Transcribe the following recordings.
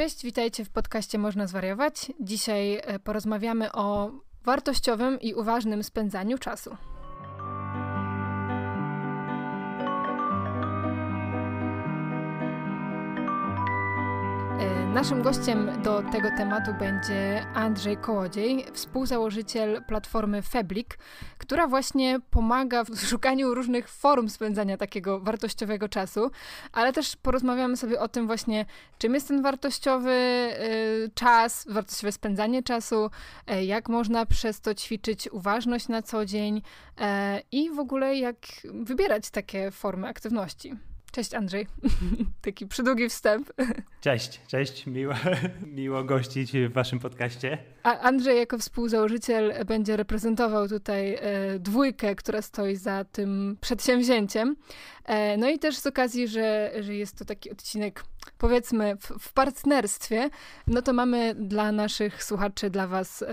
Cześć, witajcie w podcaście Można Zwariować. Dzisiaj e, porozmawiamy o wartościowym i uważnym spędzaniu czasu. Naszym gościem do tego tematu będzie Andrzej Kołodziej, współzałożyciel platformy Feblik, która właśnie pomaga w szukaniu różnych form spędzania takiego wartościowego czasu, ale też porozmawiamy sobie o tym właśnie, czym jest ten wartościowy y, czas, wartościowe spędzanie czasu, y, jak można przez to ćwiczyć uważność na co dzień y, i w ogóle jak wybierać takie formy aktywności. Cześć Andrzej. Taki przydługi wstęp. Cześć, cześć. Miło, miło gościć w waszym podcaście. A Andrzej jako współzałożyciel będzie reprezentował tutaj e, dwójkę, która stoi za tym przedsięwzięciem. E, no i też z okazji, że, że jest to taki odcinek powiedzmy w, w, partnerstwie, no to mamy dla naszych słuchaczy, dla was e,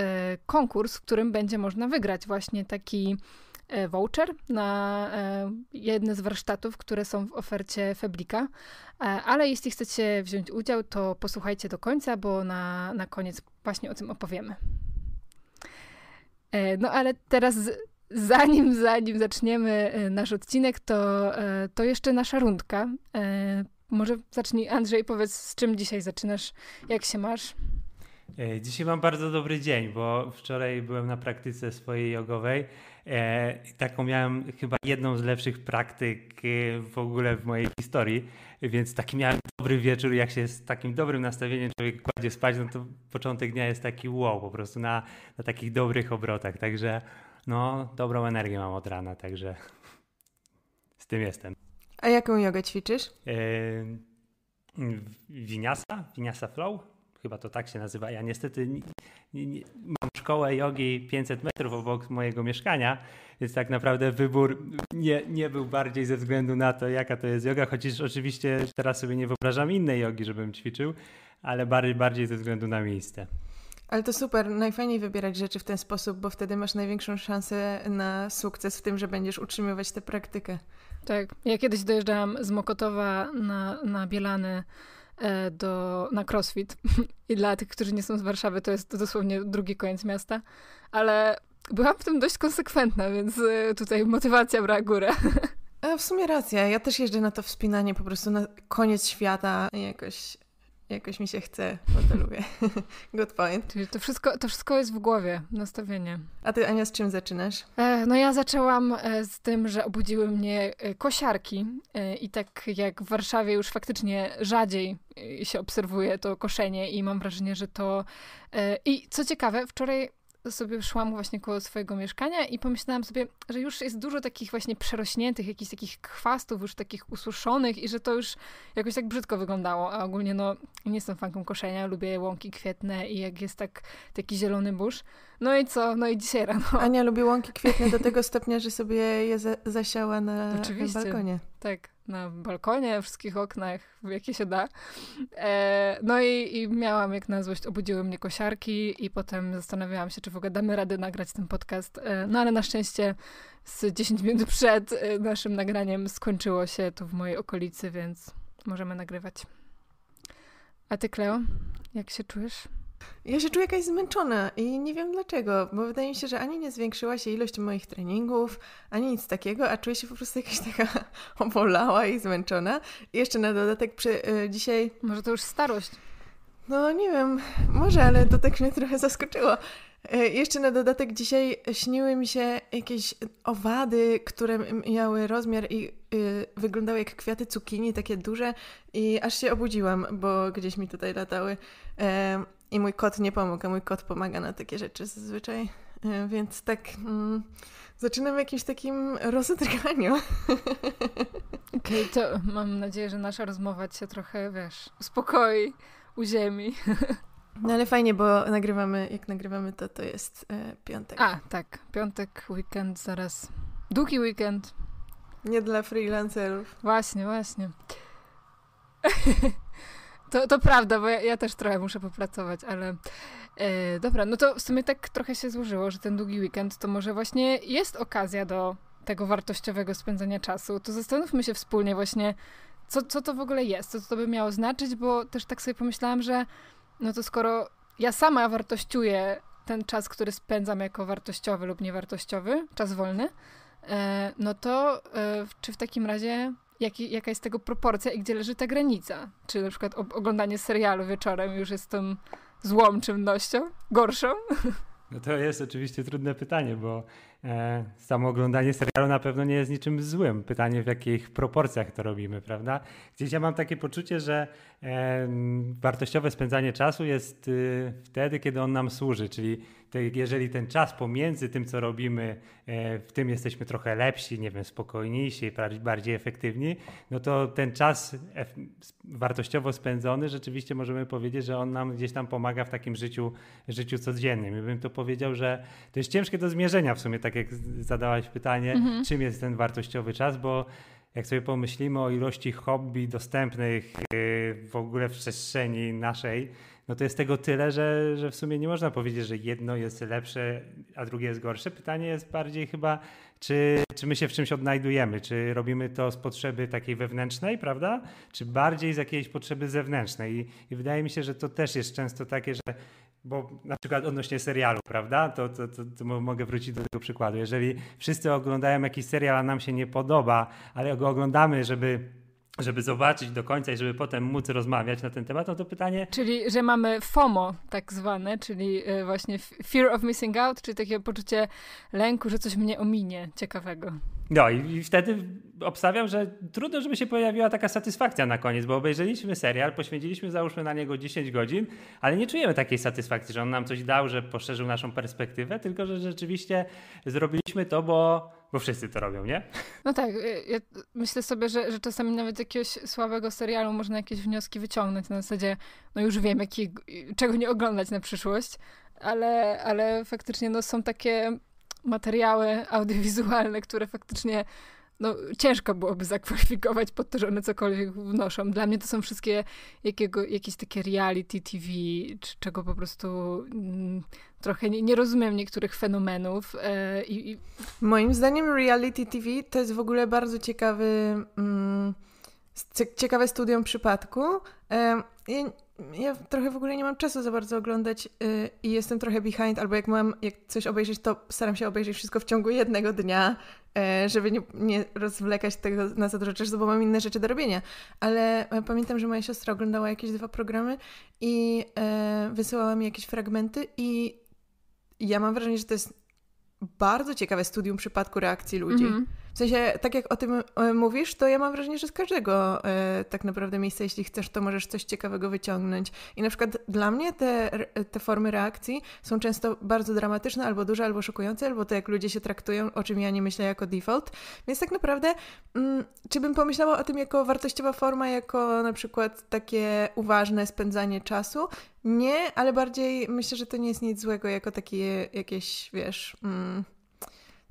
konkurs, w którym będzie można wygrać właśnie taki E, voucher na e, jedne z warsztatów, które są w ofercie Feblika. E, ale jeśli chcecie wziąć udział, to posłuchajcie do końca, bo na, na koniec właśnie o tym opowiemy. No ale teraz zanim, zanim zaczniemy nasz odcinek, to, to jeszcze nasza rundka. Może zacznij Andrzej, powiedz z czym dzisiaj zaczynasz, jak się masz? Dzisiaj mam bardzo dobry dzień, bo wczoraj byłem na praktyce swojej jogowej E, taką miałem chyba jedną z lepszych praktyk e, w ogóle w mojej historii, więc taki miałem dobry wieczór. Jak się z takim dobrym nastawieniem człowiek kładzie spać, no to początek dnia jest taki wow, po prostu na, na takich dobrych obrotach. Także no, dobrą energię mam od rana, także z tym jestem. A jaką jogę ćwiczysz? Yy, winiasa, winiasa flow chyba to tak się nazywa. Ja niestety nie, nie, mam szkołę jogi 500 metrów obok mojego mieszkania, więc tak naprawdę wybór nie, nie był bardziej ze względu na to, jaka to jest joga, chociaż oczywiście teraz sobie nie wyobrażam innej jogi, żebym ćwiczył, ale bardziej, bardziej ze względu na miejsce. Ale to super, najfajniej wybierać rzeczy w ten sposób, bo wtedy masz największą szansę na sukces w tym, że będziesz utrzymywać tę praktykę. Tak, ja kiedyś dojeżdżałam z Mokotowa na, na Bielany E, do, na crossfit. I dla tych, którzy nie są z Warszawy, to jest dosłownie drugi koniec miasta. Ale byłam w tym dość konsekwentna, więc e, tutaj motywacja brała górę. A e, w sumie racja. Ja też jeżdżę na to wspinanie po prostu na koniec świata jakoś Jakoś mi się chce, bo to lubię. Good point. Czyli to wszystko, to wszystko jest w głowie, nastawienie. A ty, Ania, z czym zaczynasz? E, no ja zaczęłam e, z tym, że obudziły mnie e, kosiarki i tak jak w Warszawie już faktycznie rzadziej się obserwuje to koszenie i mam wrażenie, że to... I co ciekawe, wczoraj sobie szłam właśnie koło swojego mieszkania i pomyślałam sobie, że już jest dużo takich właśnie przerośniętych, jakichś takich chwastów, już takich ususzonych i że to już jakoś tak brzydko wyglądało. A ogólnie no nie jestem fanką koszenia, lubię łąki kwietne i jak jest tak taki zielony burz. No i co? No i dzisiaj rano. Ania lubi łąki kwietne do tego stopnia, że sobie je zasiała na, Oczywiście. na balkonie. Tak na balkonie, wszystkich oknach, w jakie się da. E, no i, i, miałam jak na złość, obudziły mnie kosiarki i potem zastanawiałam się, czy w ogóle damy radę nagrać ten podcast. E, no ale na szczęście z 10 minut przed e, naszym nagraniem skończyło się to w mojej okolicy, więc możemy nagrywać. A ty, Kleo, jak się czujesz? Ja się czuję jakaś zmęczona i nie wiem dlaczego, bo wydaje mi się, że ani nie zwiększyła się ilość moich treningów, ani nic takiego, a czuję się po prostu jakaś taka obolała i zmęczona. I jeszcze na dodatek przy, y, dzisiaj... Może to już starość? No nie wiem, może, ale to tak mnie trochę zaskoczyło. Y, jeszcze na dodatek dzisiaj śniły mi się jakieś owady, które miały rozmiar i y, wyglądały jak kwiaty cukinii, takie duże i aż się obudziłam, bo gdzieś mi tutaj latały. I mój kot nie pomógł, a mój kot pomaga na takie rzeczy zazwyczaj. E, więc tak mm, zaczynam w jakimś takim rozedrganiu. Okej, okay, to mam nadzieję, że nasza rozmowa cię trochę, wiesz, uspokoi, uziemi. No ale fajnie, bo nagrywamy, jak nagrywamy to, to jest e, piątek. A, tak, piątek, weekend zaraz. Długi weekend. Nie dla freelancerów. Właśnie, właśnie. To, to prawda, bo ja, ja też trochę muszę popracować, ale e, dobra, no to w sumie tak trochę się złożyło, że ten długi weekend to może właśnie jest okazja do tego wartościowego spędzania czasu. To zastanówmy się wspólnie właśnie, co, co to w ogóle jest, co to by miało znaczyć, bo też tak sobie pomyślałam, że no to skoro ja sama wartościuję ten czas, który spędzam jako wartościowy lub niewartościowy, czas wolny, e, no to e, czy w takim razie jak, jaka jest tego proporcja i gdzie leży ta granica. Czy na przykład oglądanie serialu wieczorem już jest tą złą czynnością, gorszą? No to jest oczywiście trudne pytanie, bo E, samo oglądanie serialu na pewno nie jest niczym złym. Pytanie, w jakich proporcjach to robimy, prawda? Gdzieś ja mam takie poczucie, że e, wartościowe spędzanie czasu jest y, wtedy, kiedy on nam służy, czyli jeżeli ten czas pomiędzy tym, co robimy, e, w tym jesteśmy trochę lepsi, nie wiem, spokojniejsi, bardziej efektywni, no to ten czas wartościowo spędzony rzeczywiście możemy powiedzieć, że on nam gdzieś tam pomaga w takim życiu, życiu codziennym. Ja bym to powiedział, że to jest ciężkie do zmierzenia w sumie takie jak zadałaś pytanie, mhm. czym jest ten wartościowy czas, bo jak sobie pomyślimy o ilości hobby dostępnych yy, w ogóle w przestrzeni naszej, no to jest tego tyle, że, że w sumie nie można powiedzieć, że jedno jest lepsze, a drugie jest gorsze. Pytanie jest bardziej chyba, czy, czy my się w czymś odnajdujemy, czy robimy to z potrzeby takiej wewnętrznej, prawda? Czy bardziej z jakiejś potrzeby zewnętrznej. I, i wydaje mi się, że to też jest często takie, że bo na przykład odnośnie serialu, prawda? To, to, to, to, mogę wrócić do tego przykładu. Jeżeli wszyscy oglądają jakiś serial, a nam się nie podoba, ale go oglądamy, żeby żeby zobaczyć do końca i żeby potem móc rozmawiać na ten temat, no to pytanie... Czyli, że mamy FOMO tak zwane, czyli e, właśnie fear of missing out, czyli takie poczucie lęku, że coś mnie ominie ciekawego. No i, i wtedy obstawiam, że trudno, żeby się pojawiła taka satysfakcja na koniec, bo obejrzeliśmy serial, poświęciliśmy załóżmy na niego 10 godzin, ale nie czujemy takiej satysfakcji, że on nam coś dał, że poszerzył naszą perspektywę, tylko że rzeczywiście zrobiliśmy to, bo bo wszyscy to robią, nie? No tak, y, ja myślę sobie, że, że czasami nawet z jakiegoś słabego serialu można jakieś wnioski wyciągnąć na zasadzie, no już wiem, jaki, czego nie oglądać na przyszłość, ale, ale faktycznie no, są takie materiały audiowizualne, które faktycznie no, ciężko byłoby zakwalifikować pod to, że one cokolwiek wnoszą. Dla mnie to są wszystkie jakiego, jakieś takie reality TV, czy czego po prostu mm, trochę nie, nie, rozumiem niektórych fenomenów. E, i... Moim zdaniem reality TV to jest w ogóle bardzo ciekawy, mm, ciekawe studium przypadku. E, ja trochę w ogóle nie mam czasu za bardzo oglądać yy, i jestem trochę behind, albo jak mam jak coś obejrzeć, to staram się obejrzeć wszystko w ciągu jednego dnia, yy, żeby nie, nie rozwlekać tego na za dużo czasu, bo mam inne rzeczy do robienia. Ale e, pamiętam, że moja siostra oglądała jakieś dwa programy i e, wysyłała mi jakieś fragmenty i ja mam wrażenie, że to jest bardzo ciekawe studium przypadku reakcji ludzi. Mm -hmm w sensie, tak jak o tym e, mówisz, to ja mam wrażenie, że z każdego e, tak naprawdę miejsca, jeśli chcesz, to możesz coś ciekawego wyciągnąć. I na przykład dla mnie te, te formy reakcji są często bardzo dramatyczne, albo duże, albo szokujące, albo to jak ludzie się traktują, o czym ja nie myślę jako default. Więc tak naprawdę, mm, czy bym pomyślała o tym jako wartościowa forma, jako na przykład takie uważne spędzanie czasu? Nie, ale bardziej myślę, że to nie jest nic złego, jako takie jakieś, wiesz. Mm,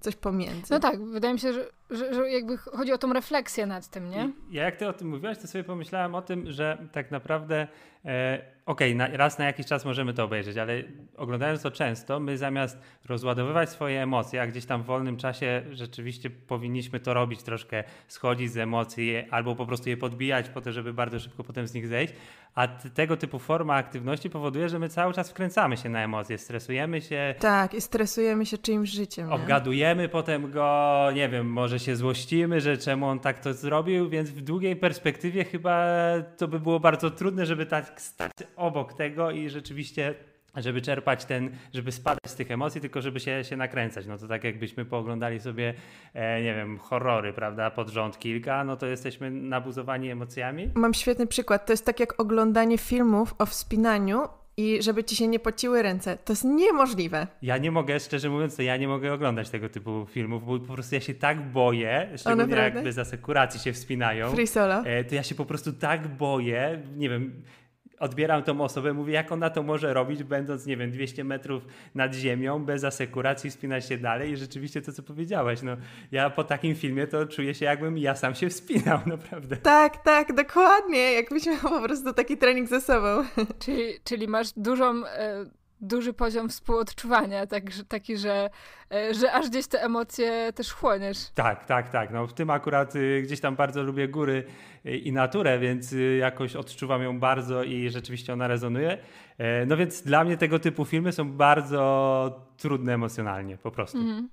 coś pomiędzy. No tak, wydaje mi się, że że, że, jakby chodzi o tą refleksję nad tym, nie? Ja jak ty o tym mówiłaś, to sobie pomyślałem o tym, że tak naprawdę e, okej, okay, na, raz na jakiś czas możemy to obejrzeć, ale oglądając to często, my zamiast rozładowywać swoje emocje, a gdzieś tam w wolnym czasie rzeczywiście powinniśmy to robić troszkę, schodzić z emocji albo po prostu je podbijać po to, żeby bardzo szybko potem z nich zejść, a tego typu forma aktywności powoduje, że my cały czas wkręcamy się na emocje, stresujemy się. Tak, i stresujemy się czyimś życiem. Obgadujemy nie? potem go, nie wiem, może że się złościmy, że czemu on tak to zrobił, więc w długiej perspektywie chyba to by było bardzo trudne, żeby tak stać obok tego i rzeczywiście żeby czerpać ten, żeby spadać z tych emocji, tylko żeby się, się nakręcać. No to tak jakbyśmy pooglądali sobie, e, nie wiem, horrory, prawda, pod rząd kilka, no to jesteśmy nabuzowani emocjami. Mam świetny przykład. To jest tak jak oglądanie filmów o wspinaniu i żeby ci się nie pociły ręce. To jest niemożliwe. Ja nie mogę, szczerze mówiąc, to ja nie mogę oglądać tego typu filmów, bo po prostu ja się tak boję, szczególnie jakby z asekuracji się wspinają. Free solo. E, to ja się po prostu tak boję, nie wiem, odbieram tą osobę, mówię, jak ona to może robić, będąc, nie wiem, 200 metrów nad ziemią, bez asekuracji, wspinać się dalej i rzeczywiście to, co powiedziałaś, no ja po takim filmie to czuję się, jakbym ja sam się wspinał, naprawdę. Tak, tak, dokładnie, jakbyś miał po prostu taki trening ze sobą. Czyli, czyli masz dużą... Y duży poziom współodczuwania, tak, taki, że, e, że aż gdzieś te emocje też chłoniesz. Tak, tak, tak. No, w tym akurat y, gdzieś tam bardzo lubię góry y, i naturę, więc y, jakoś odczuwam ją bardzo i rzeczywiście ona rezonuje. E, no więc dla mnie tego typu filmy są bardzo trudne emocjonalnie, po prostu. Mhm.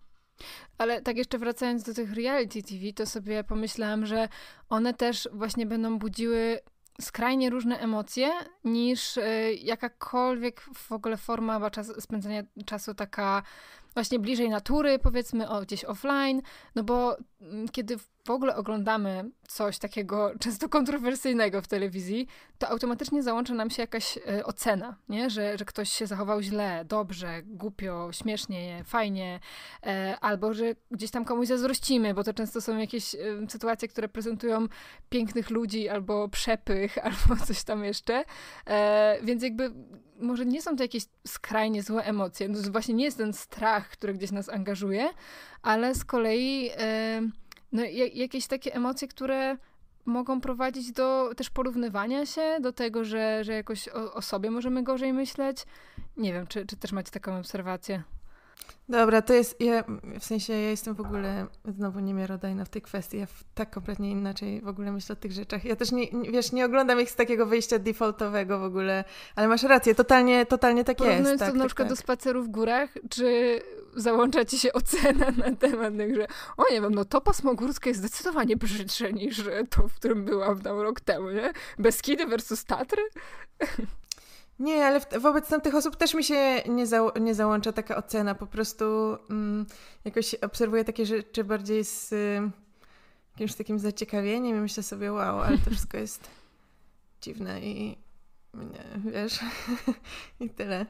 Ale tak jeszcze wracając do tych reality TV, to sobie pomyślałam, że one też właśnie będą budziły skrajnie różne emocje niż y, jakakolwiek w ogóle forma czas, spędzania czasu taka właśnie bliżej natury, powiedzmy o, gdzieś offline, no bo Mm, kiedy w ogóle oglądamy coś takiego często kontrowersyjnego w telewizji, to automatycznie załącza nam się jakaś e, ocena, nie? Że, że ktoś się zachował źle, dobrze, głupio, śmiesznie, fajnie, e, albo że gdzieś tam komuś zazdrościmy, bo to często są jakieś e, sytuacje, które prezentują pięknych ludzi, albo przepych, albo coś tam jeszcze. więc jakby może nie są to jakieś skrajnie złe emocje, no to właśnie nie jest ten strach, który gdzieś nas angażuje, ale z kolei e, no, jakieś takie emocje, które mogą prowadzić do też porównywania się, do tego, że, że jakoś o, o sobie możemy gorzej myśleć. Nie wiem, czy, czy też macie taką obserwację? Dobra, to jest, ja, w sensie ja jestem w ogóle znowu niemiarodajna w tej kwestii, ja w, tak kompletnie inaczej w ogóle myślę o tych rzeczach. Ja też, nie, wiesz, nie oglądam ich z takiego wyjścia defaultowego w ogóle, ale masz rację, totalnie, totalnie tak Porównując jest. Porównując to tak, na tak, przykład tak. do spaceru w górach, czy załącza ci się ocena na temat, że o nie wiem, no to pasmo górskie jest zdecydowanie brzydsze niż to, w którym byłam tam rok temu, nie? Beskidy versus Tatry? Nie, ale wobec tamtych osób też mi się nie, za nie załącza taka ocena. Po prostu mm, jakoś obserwuję takie rzeczy bardziej z y, jakimś takim zaciekawieniem i myślę sobie, wow, ale to wszystko jest dziwne i nie, wiesz, i tyle.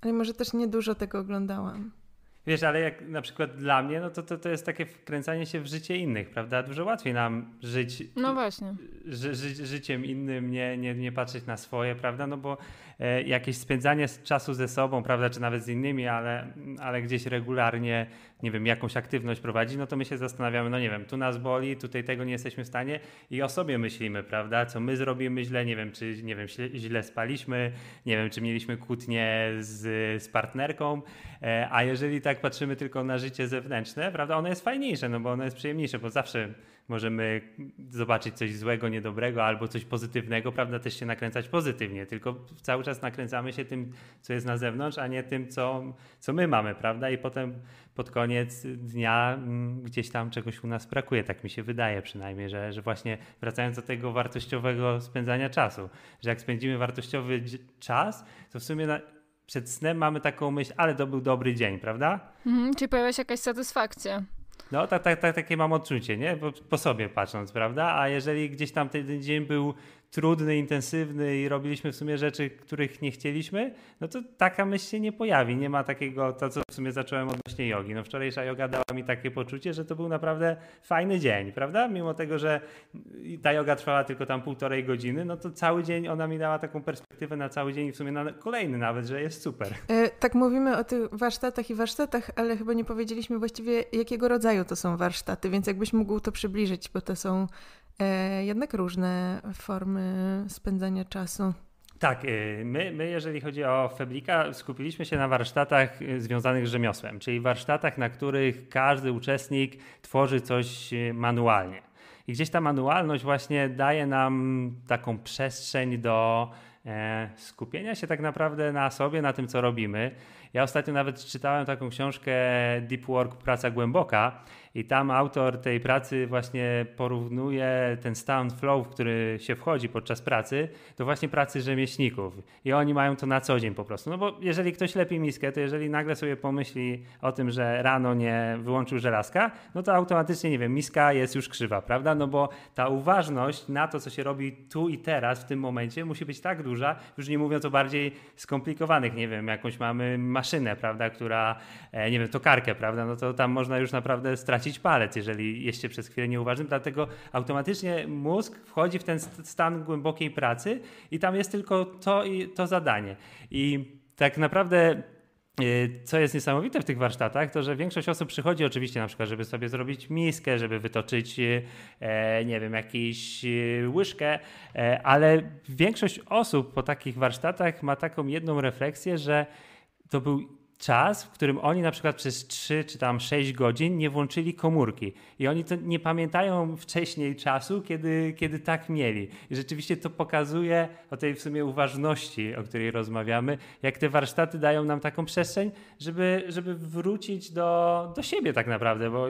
Ale może też niedużo tego oglądałam. Wiesz, ale jak na przykład dla mnie, no to, to, to jest takie wkręcanie się w życie innych, prawda? Dużo łatwiej nam żyć. No właśnie. Ży, ży, życiem innym, nie, nie, nie patrzeć na swoje, prawda? No bo E, jakieś spędzanie czasu ze sobą, prawda, czy nawet z innymi, ale, ale gdzieś regularnie, nie wiem, jakąś aktywność prowadzi, no to my się zastanawiamy, no nie wiem, tu nas boli, tutaj tego nie jesteśmy w stanie i o sobie myślimy, prawda, co my zrobimy źle, nie wiem, czy nie wiem, źle spaliśmy, nie wiem, czy mieliśmy kłótnie z, z partnerką, e, a jeżeli tak patrzymy tylko na życie zewnętrzne, prawda, ono jest fajniejsze, no bo ono jest przyjemniejsze, bo zawsze możemy zobaczyć coś złego, niedobrego albo coś pozytywnego, prawda, też się nakręcać pozytywnie, tylko cały czas nakręcamy się tym, co jest na zewnątrz, a nie tym, co, co my mamy, prawda, i potem pod koniec dnia mm, gdzieś tam czegoś u nas brakuje, tak mi się wydaje przynajmniej, że, że właśnie wracając do tego wartościowego spędzania czasu, że jak spędzimy wartościowy czas, to w sumie na, przed snem mamy taką myśl, ale to był dobry dzień, prawda? Mhm, czyli pojawia się jakaś satysfakcja. No, tak, tak, tak, takie mam odczucie, nie? Po, po sobie patrząc, prawda? A jeżeli gdzieś tam ten dzień był trudny, intensywny i robiliśmy w sumie rzeczy, których nie chcieliśmy, no to taka myśl się nie pojawi. Nie ma takiego, to co w sumie zacząłem odnośnie jogi. No wczorajsza joga dała mi takie poczucie, że to był naprawdę fajny dzień, prawda? Mimo tego, że ta joga trwała tylko tam półtorej godziny, no to cały dzień ona mi dała taką perspektywę na cały dzień i w sumie na kolejny nawet, że jest super. E, tak mówimy o tych warsztatach i warsztatach, ale chyba nie powiedzieliśmy właściwie jakiego rodzaju to są warsztaty, więc jakbyś mógł to przybliżyć, bo to są E, jednak różne formy spędzania czasu. Tak, e, my, my jeżeli chodzi o Feblika, skupiliśmy się na warsztatach e, związanych z rzemiosłem, czyli warsztatach, na których każdy uczestnik tworzy coś manualnie. I gdzieś ta manualność właśnie daje nam taką przestrzeń do skupienia się tak naprawdę na sobie, na tym, co robimy. Ja ostatnio nawet czytałem taką książkę Deep Work Praca Głęboka i tam autor tej pracy właśnie porównuje ten stan flow, w który się wchodzi podczas pracy, do właśnie pracy rzemieślników. I oni mają to na co dzień po prostu. No bo jeżeli ktoś lepi miskę, to jeżeli nagle sobie pomyśli o tym, że rano nie wyłączył żelazka, no to automatycznie, nie wiem, miska jest już krzywa, prawda? No bo ta uważność na to, co się robi tu i teraz, w tym momencie, musi być tak duża, już nie mówiąc o bardziej skomplikowanych, nie wiem, jakąś mamy maszynę, prawda, która, e, nie wiem, tokarkę, prawda, no to tam można już naprawdę stracić stracić palec, jeżeli jest przez chwilę nieuważnym. Dlatego automatycznie mózg wchodzi w ten stan głębokiej pracy i tam jest tylko to i to zadanie. I tak naprawdę y, co jest niesamowite w tych warsztatach, to że większość osób przychodzi oczywiście na przykład, żeby sobie zrobić miskę, żeby wytoczyć, y, e, nie wiem, jakąś y, łyżkę, e, ale większość osób po takich warsztatach ma taką jedną refleksję, że to był czas, w którym oni na przykład przez 3 czy tam 6 godzin nie włączyli komórki i oni to nie pamiętają wcześniej czasu, kiedy, kiedy tak mieli. I rzeczywiście to pokazuje o tej w sumie uważności, o której rozmawiamy, jak te warsztaty dają nam taką przestrzeń, żeby, żeby wrócić do, do siebie tak naprawdę, bo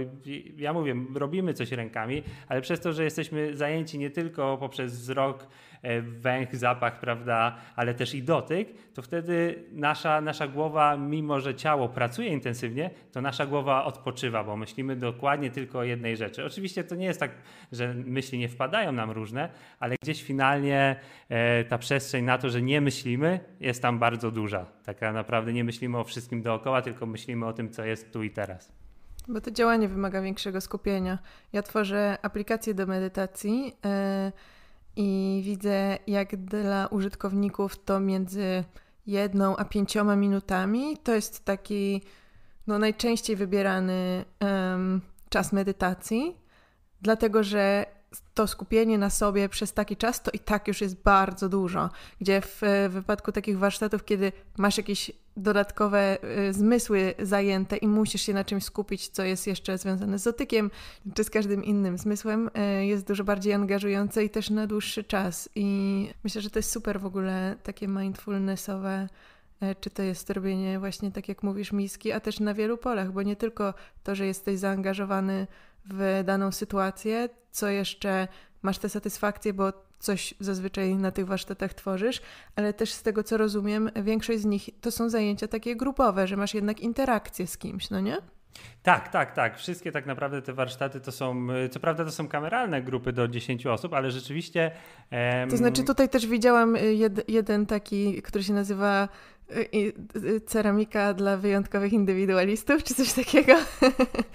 ja mówię, robimy coś rękami, ale przez to, że jesteśmy zajęci nie tylko poprzez wzrok, E, węch, zapach, prawda, ale też i dotyk, to wtedy nasza, nasza głowa, mimo że ciało pracuje intensywnie, to nasza głowa odpoczywa, bo myślimy dokładnie tylko o jednej rzeczy. Oczywiście to nie jest tak, że myśli nie wpadają nam różne, ale gdzieś finalnie e, ta przestrzeń na to, że nie myślimy, jest tam bardzo duża. Taka naprawdę nie myślimy o wszystkim dookoła, tylko myślimy o tym, co jest tu i teraz. Bo to działanie wymaga większego skupienia. Ja tworzę aplikację do medytacji. Yy i widzę, jak dla użytkowników to między jedną a pięcioma minutami to jest taki no, najczęściej wybierany um, czas medytacji, dlatego że to skupienie na sobie przez taki czas to i tak już jest bardzo dużo. Gdzie w, w wypadku takich warsztatów, kiedy masz jakiś dodatkowe y, zmysły zajęte i musisz się na czymś skupić, co jest jeszcze związane z dotykiem czy z każdym innym zmysłem, y, jest dużo bardziej angażujące i też na dłuższy czas. I myślę, że to jest super w ogóle takie mindfulnessowe y, czy to jest robienie właśnie tak jak mówisz miski, a też na wielu polach, bo nie tylko to, że jesteś zaangażowany w daną sytuację, co jeszcze masz tę satysfakcję, bo coś zazwyczaj na tych warsztatach tworzysz, ale też z tego co rozumiem, większość z nich to są zajęcia takie grupowe, że masz jednak interakcję z kimś, no nie? Tak, tak, tak. Wszystkie tak naprawdę te warsztaty to są, co prawda to są kameralne grupy do 10 osób, ale rzeczywiście. Em... To znaczy tutaj też widziałam e, jed, jeden taki, który się nazywa Y, ceramika dla wyjątkowych indywidualistów, czy coś takiego?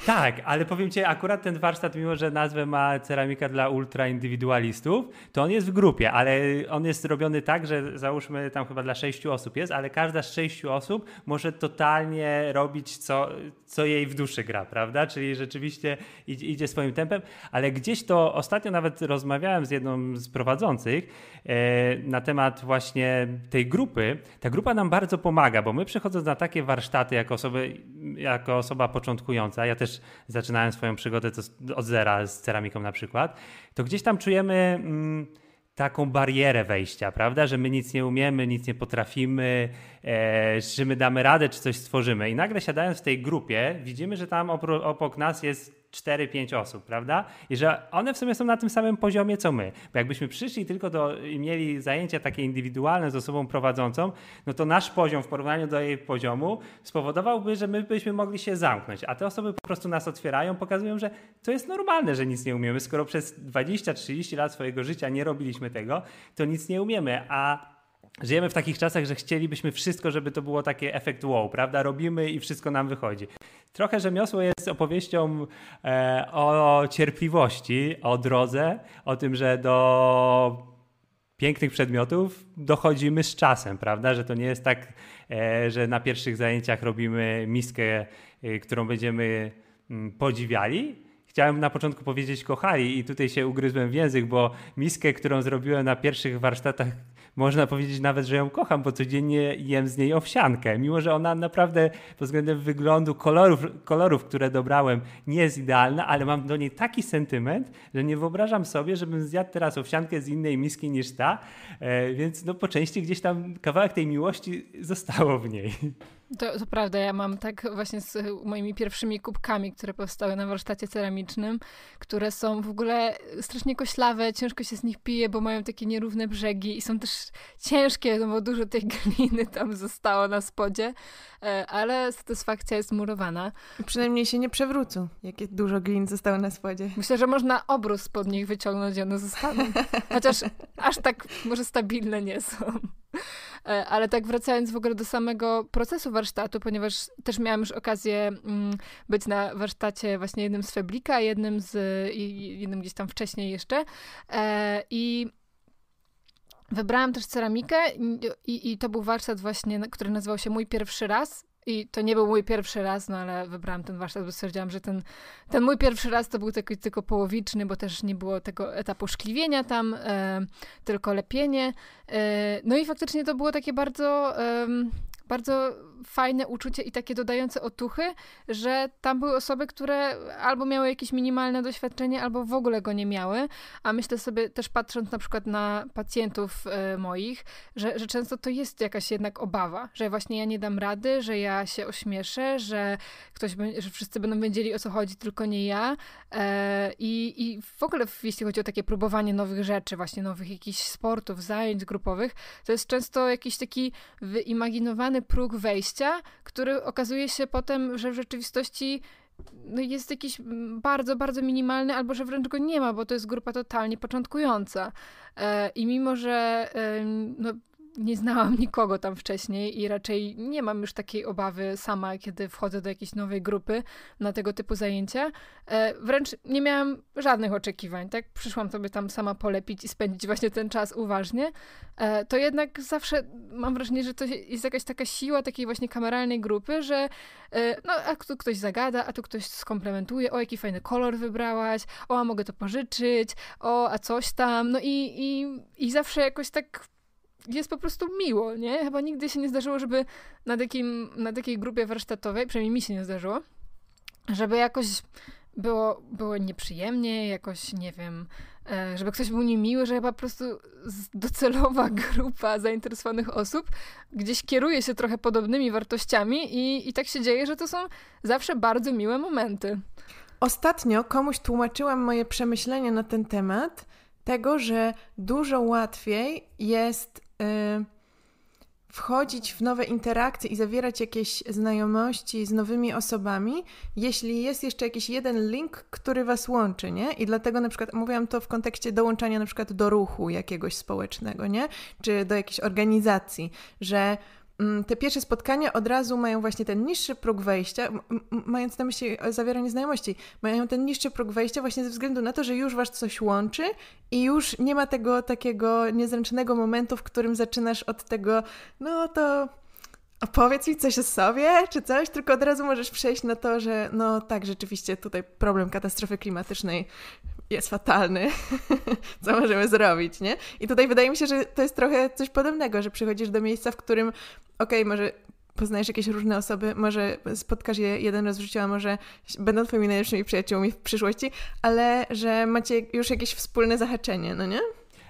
Tak, ale powiem Ci, akurat ten warsztat, mimo że nazwę ma ceramika dla ultraindywidualistów, to on jest w grupie, ale on jest robiony tak, że załóżmy tam chyba dla sześciu osób jest, ale każda z sześciu osób może totalnie robić, co, co jej w duszy gra, prawda? Czyli rzeczywiście idzie, swoim tempem, ale gdzieś to ostatnio nawet rozmawiałem z jedną z prowadzących e, na temat właśnie tej grupy. Ta grupa nam bardzo bardzo pomaga, bo my przychodząc na takie warsztaty jako, osoby, jako osoba początkująca, ja też zaczynałem swoją przygodę od zera z ceramiką na przykład, to gdzieś tam czujemy mm, taką barierę wejścia, prawda? Że my nic nie umiemy, nic nie potrafimy, e, czy my damy radę, czy coś stworzymy. I nagle siadając w tej grupie, widzimy, że tam obok nas jest 4-5 osób, prawda? I że one w sumie są na tym samym poziomie co my. Bo jakbyśmy przyszli tylko do, i mieli zajęcia takie indywidualne z osobą prowadzącą, no to nasz poziom w porównaniu do jej poziomu spowodowałby, że my byśmy mogli się zamknąć. A te osoby po prostu nas otwierają, pokazują, że to jest normalne, że nic nie umiemy. Skoro przez 20-30 lat swojego życia nie robiliśmy tego, to nic nie umiemy. A Żyjemy w takich czasach, że chcielibyśmy wszystko, żeby to było takie efekt wow, prawda? Robimy i wszystko nam wychodzi. Trochę rzemiosło jest opowieścią e, o cierpliwości, o drodze, o tym, że do pięknych przedmiotów dochodzimy z czasem, prawda? Że to nie jest tak, e, że na pierwszych zajęciach robimy miskę, e, którą będziemy m, mm, podziwiali, chciałem na początku powiedzieć kochali i tutaj się ugryzłem w język, bo miskę, którą zrobiłem na pierwszych warsztatach można powiedzieć nawet, że ją kocham, bo codziennie jem z niej owsiankę. Mimo, że ona naprawdę pod względem wyglądu, kolorów, kolorów które dobrałem, nie jest idealna, ale mam do niej taki sentyment, że nie wyobrażam sobie, żebym zjadł teraz owsiankę z innej miski niż ta, e, więc no po części gdzieś tam kawałek tej miłości zostało w niej. To, to, prawda, ja mam tak właśnie z moimi pierwszymi kubkami, które powstały na warsztacie ceramicznym, które są w ogóle strasznie koślawe, ciężko się z nich pije, bo mają takie nierówne brzegi i są też ciężkie, no bo dużo tej gliny tam zostało na spodzie, e, ale satysfakcja jest murowana. Przynajmniej się nie przewrócą, jakie dużo glin zostało na spodzie. Myślę, że można obrus spod nich wyciągnąć i one zostaną. Chociaż aż tak może stabilne nie są. E, ale tak wracając w ogóle do samego procesu warsztatu, ponieważ też miałam już okazję mm, być na warsztacie właśnie jednym z Feblika, jednym z jednym gdzieś tam wcześniej jeszcze. E, I Wybrałam też ceramikę i, i, to był warsztat właśnie, który nazywał się Mój Pierwszy Raz i to nie był mój pierwszy raz, no ale wybrałam ten warsztat, bo stwierdziłam, że ten, ten mój pierwszy raz to był taki tylko połowiczny, bo też nie było tego etapu szkliwienia tam, e, tylko lepienie. E, no i faktycznie to było takie bardzo, e, bardzo fajne uczucie i takie dodające otuchy, że tam były osoby, które albo miały jakieś minimalne doświadczenie, albo w ogóle go nie miały. A myślę sobie też patrząc na przykład na pacjentów e, moich, że, że często to jest jakaś jednak obawa, że właśnie ja nie dam rady, że ja się ośmieszę, że ktoś, że wszyscy będą wiedzieli o co chodzi, tylko nie ja. E, I, i w ogóle jeśli chodzi o takie próbowanie nowych rzeczy, właśnie nowych jakichś sportów, zajęć grupowych, to jest często jakiś taki wyimaginowany próg wejścia gościa, który okazuje się potem, że w rzeczywistości no, jest jakiś mm, bardzo, bardzo minimalny, albo że wręcz go nie ma, bo to jest grupa totalnie początkująca. E, I mimo, że no, nie znałam nikogo tam wcześniej i raczej nie mam już takiej obawy sama, kiedy wchodzę do jakiejś nowej grupy na tego typu zajęcia. E, wręcz nie miałam żadnych oczekiwań, tak? Przyszłam sobie tam sama polepić i spędzić właśnie ten czas uważnie. E, to jednak zawsze mam wrażenie, że to jest jakaś taka siła takiej właśnie kameralnej grupy, że e, no, a tu ktoś zagada, a tu ktoś skomplementuje, o jaki fajny kolor wybrałaś, o a mogę to pożyczyć, o a coś tam, no i, i, i zawsze jakoś tak jest po prostu miło, nie? Chyba nigdy się nie zdarzyło, żeby na, takim, na takiej grupie warsztatowej, przynajmniej mi się nie zdarzyło, żeby jakoś było, było nieprzyjemnie, jakoś, nie wiem, e, żeby ktoś był niemiły, że chyba po prostu docelowa grupa zainteresowanych osób gdzieś kieruje się trochę podobnymi wartościami i, i tak się dzieje, że to są zawsze bardzo miłe momenty. Ostatnio komuś tłumaczyłam moje przemyślenia na ten temat, tego, że dużo łatwiej jest Y, wchodzić w nowe interakcje i zawierać jakieś znajomości z nowymi osobami, jeśli jest jeszcze jakiś jeden link, który was łączy, nie? I dlatego na przykład mówiłam to w kontekście dołączania na przykład do ruchu jakiegoś społecznego, nie? Czy do jakiejś organizacji, że Mm, te pierwsze spotkania od razu mają właśnie ten niższy próg wejścia, mając na myśli e, zawieranie znajomości, mają ten niższy próg wejścia właśnie ze względu na to, że już was coś łączy i już nie ma tego takiego niezręcznego momentu, w którym zaczynasz od tego, no to opowiedz mi coś o sobie, czy coś, tylko od razu możesz przejść na to, że no tak, rzeczywiście tutaj problem katastrofy klimatycznej jest fatalny, co możemy zrobić, nie? I tutaj wydaje mi się, że to jest trochę coś podobnego, że przychodzisz do miejsca, w którym okej, okay, może poznajesz jakieś różne osoby, może spotkasz je jeden raz w życiu, a może będą twoimi najlepszymi przyjaciółmi w przyszłości, ale że macie już jakieś wspólne zahaczenie, no nie?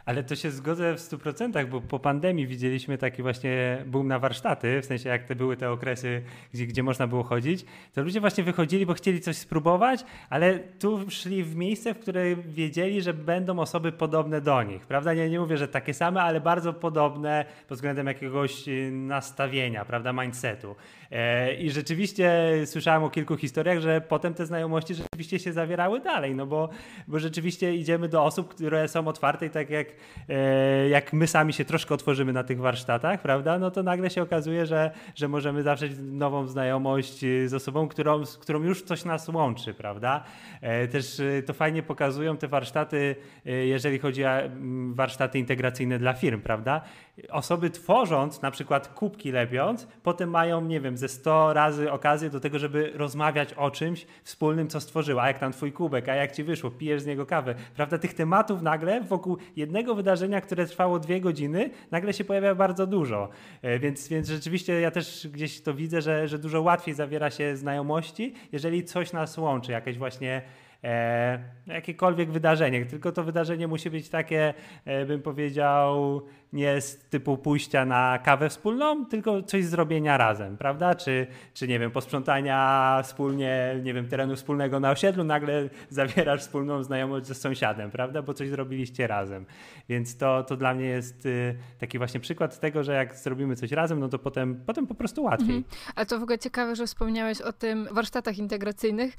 Ale to się zgodzę w 100%, bo po pandemii widzieliśmy taki właśnie boom na warsztaty, w sensie jak te były te okresy, gdzie, gdzie można było chodzić, to ludzie właśnie wychodzili, bo chcieli coś spróbować, ale tu szli w miejsce, w które wiedzieli, że będą osoby podobne do nich, prawda? Nie, nie mówię, że takie same, ale bardzo podobne pod względem jakiegoś y, nastawienia, prawda, mindsetu. E, I rzeczywiście słyszałem o kilku historiach, że potem te znajomości rzeczywiście się zawierały dalej, no bo, bo rzeczywiście idziemy do osób, które są otwarte i tak jak E, jak, my sami się troszkę otworzymy na tych warsztatach, prawda, no to nagle się okazuje, że, że możemy zawrzeć nową znajomość e, z osobą, którą, z którą już coś nas łączy, prawda. E, też to fajnie pokazują te warsztaty, jeżeli chodzi o mm, warsztaty integracyjne dla firm, prawda. Osoby tworząc, na przykład kubki lepiąc, potem mają, nie wiem, ze 100 razy okazję do tego, żeby rozmawiać o czymś wspólnym, co stworzyła, a jak tam twój kubek, a jak ci wyszło, pijesz z niego kawę, prawda, tych tematów nagle wokół jednego jednego wydarzenia, które trwało dwie godziny, nagle się pojawia bardzo dużo. E, więc, więc rzeczywiście ja też gdzieś to widzę, że, że dużo łatwiej zawiera się znajomości, jeżeli coś nas łączy, jakieś właśnie e, jakiekolwiek wydarzenie. Tylko to wydarzenie musi być takie, e, bym powiedział, nie z typu pójścia na kawę wspólną, tylko coś zrobienia razem, prawda? Czy, czy nie wiem, posprzątania wspólnie, nie wiem, terenu wspólnego na osiedlu, nagle zawierasz wspólną znajomość ze sąsiadem, prawda? Bo coś zrobiliście razem. Więc to, to dla mnie jest y, taki właśnie przykład tego, że jak zrobimy coś razem, no to potem, potem po prostu łatwiej. Mhm. A to w ogóle ciekawe, że wspomniałeś o tym warsztatach integracyjnych,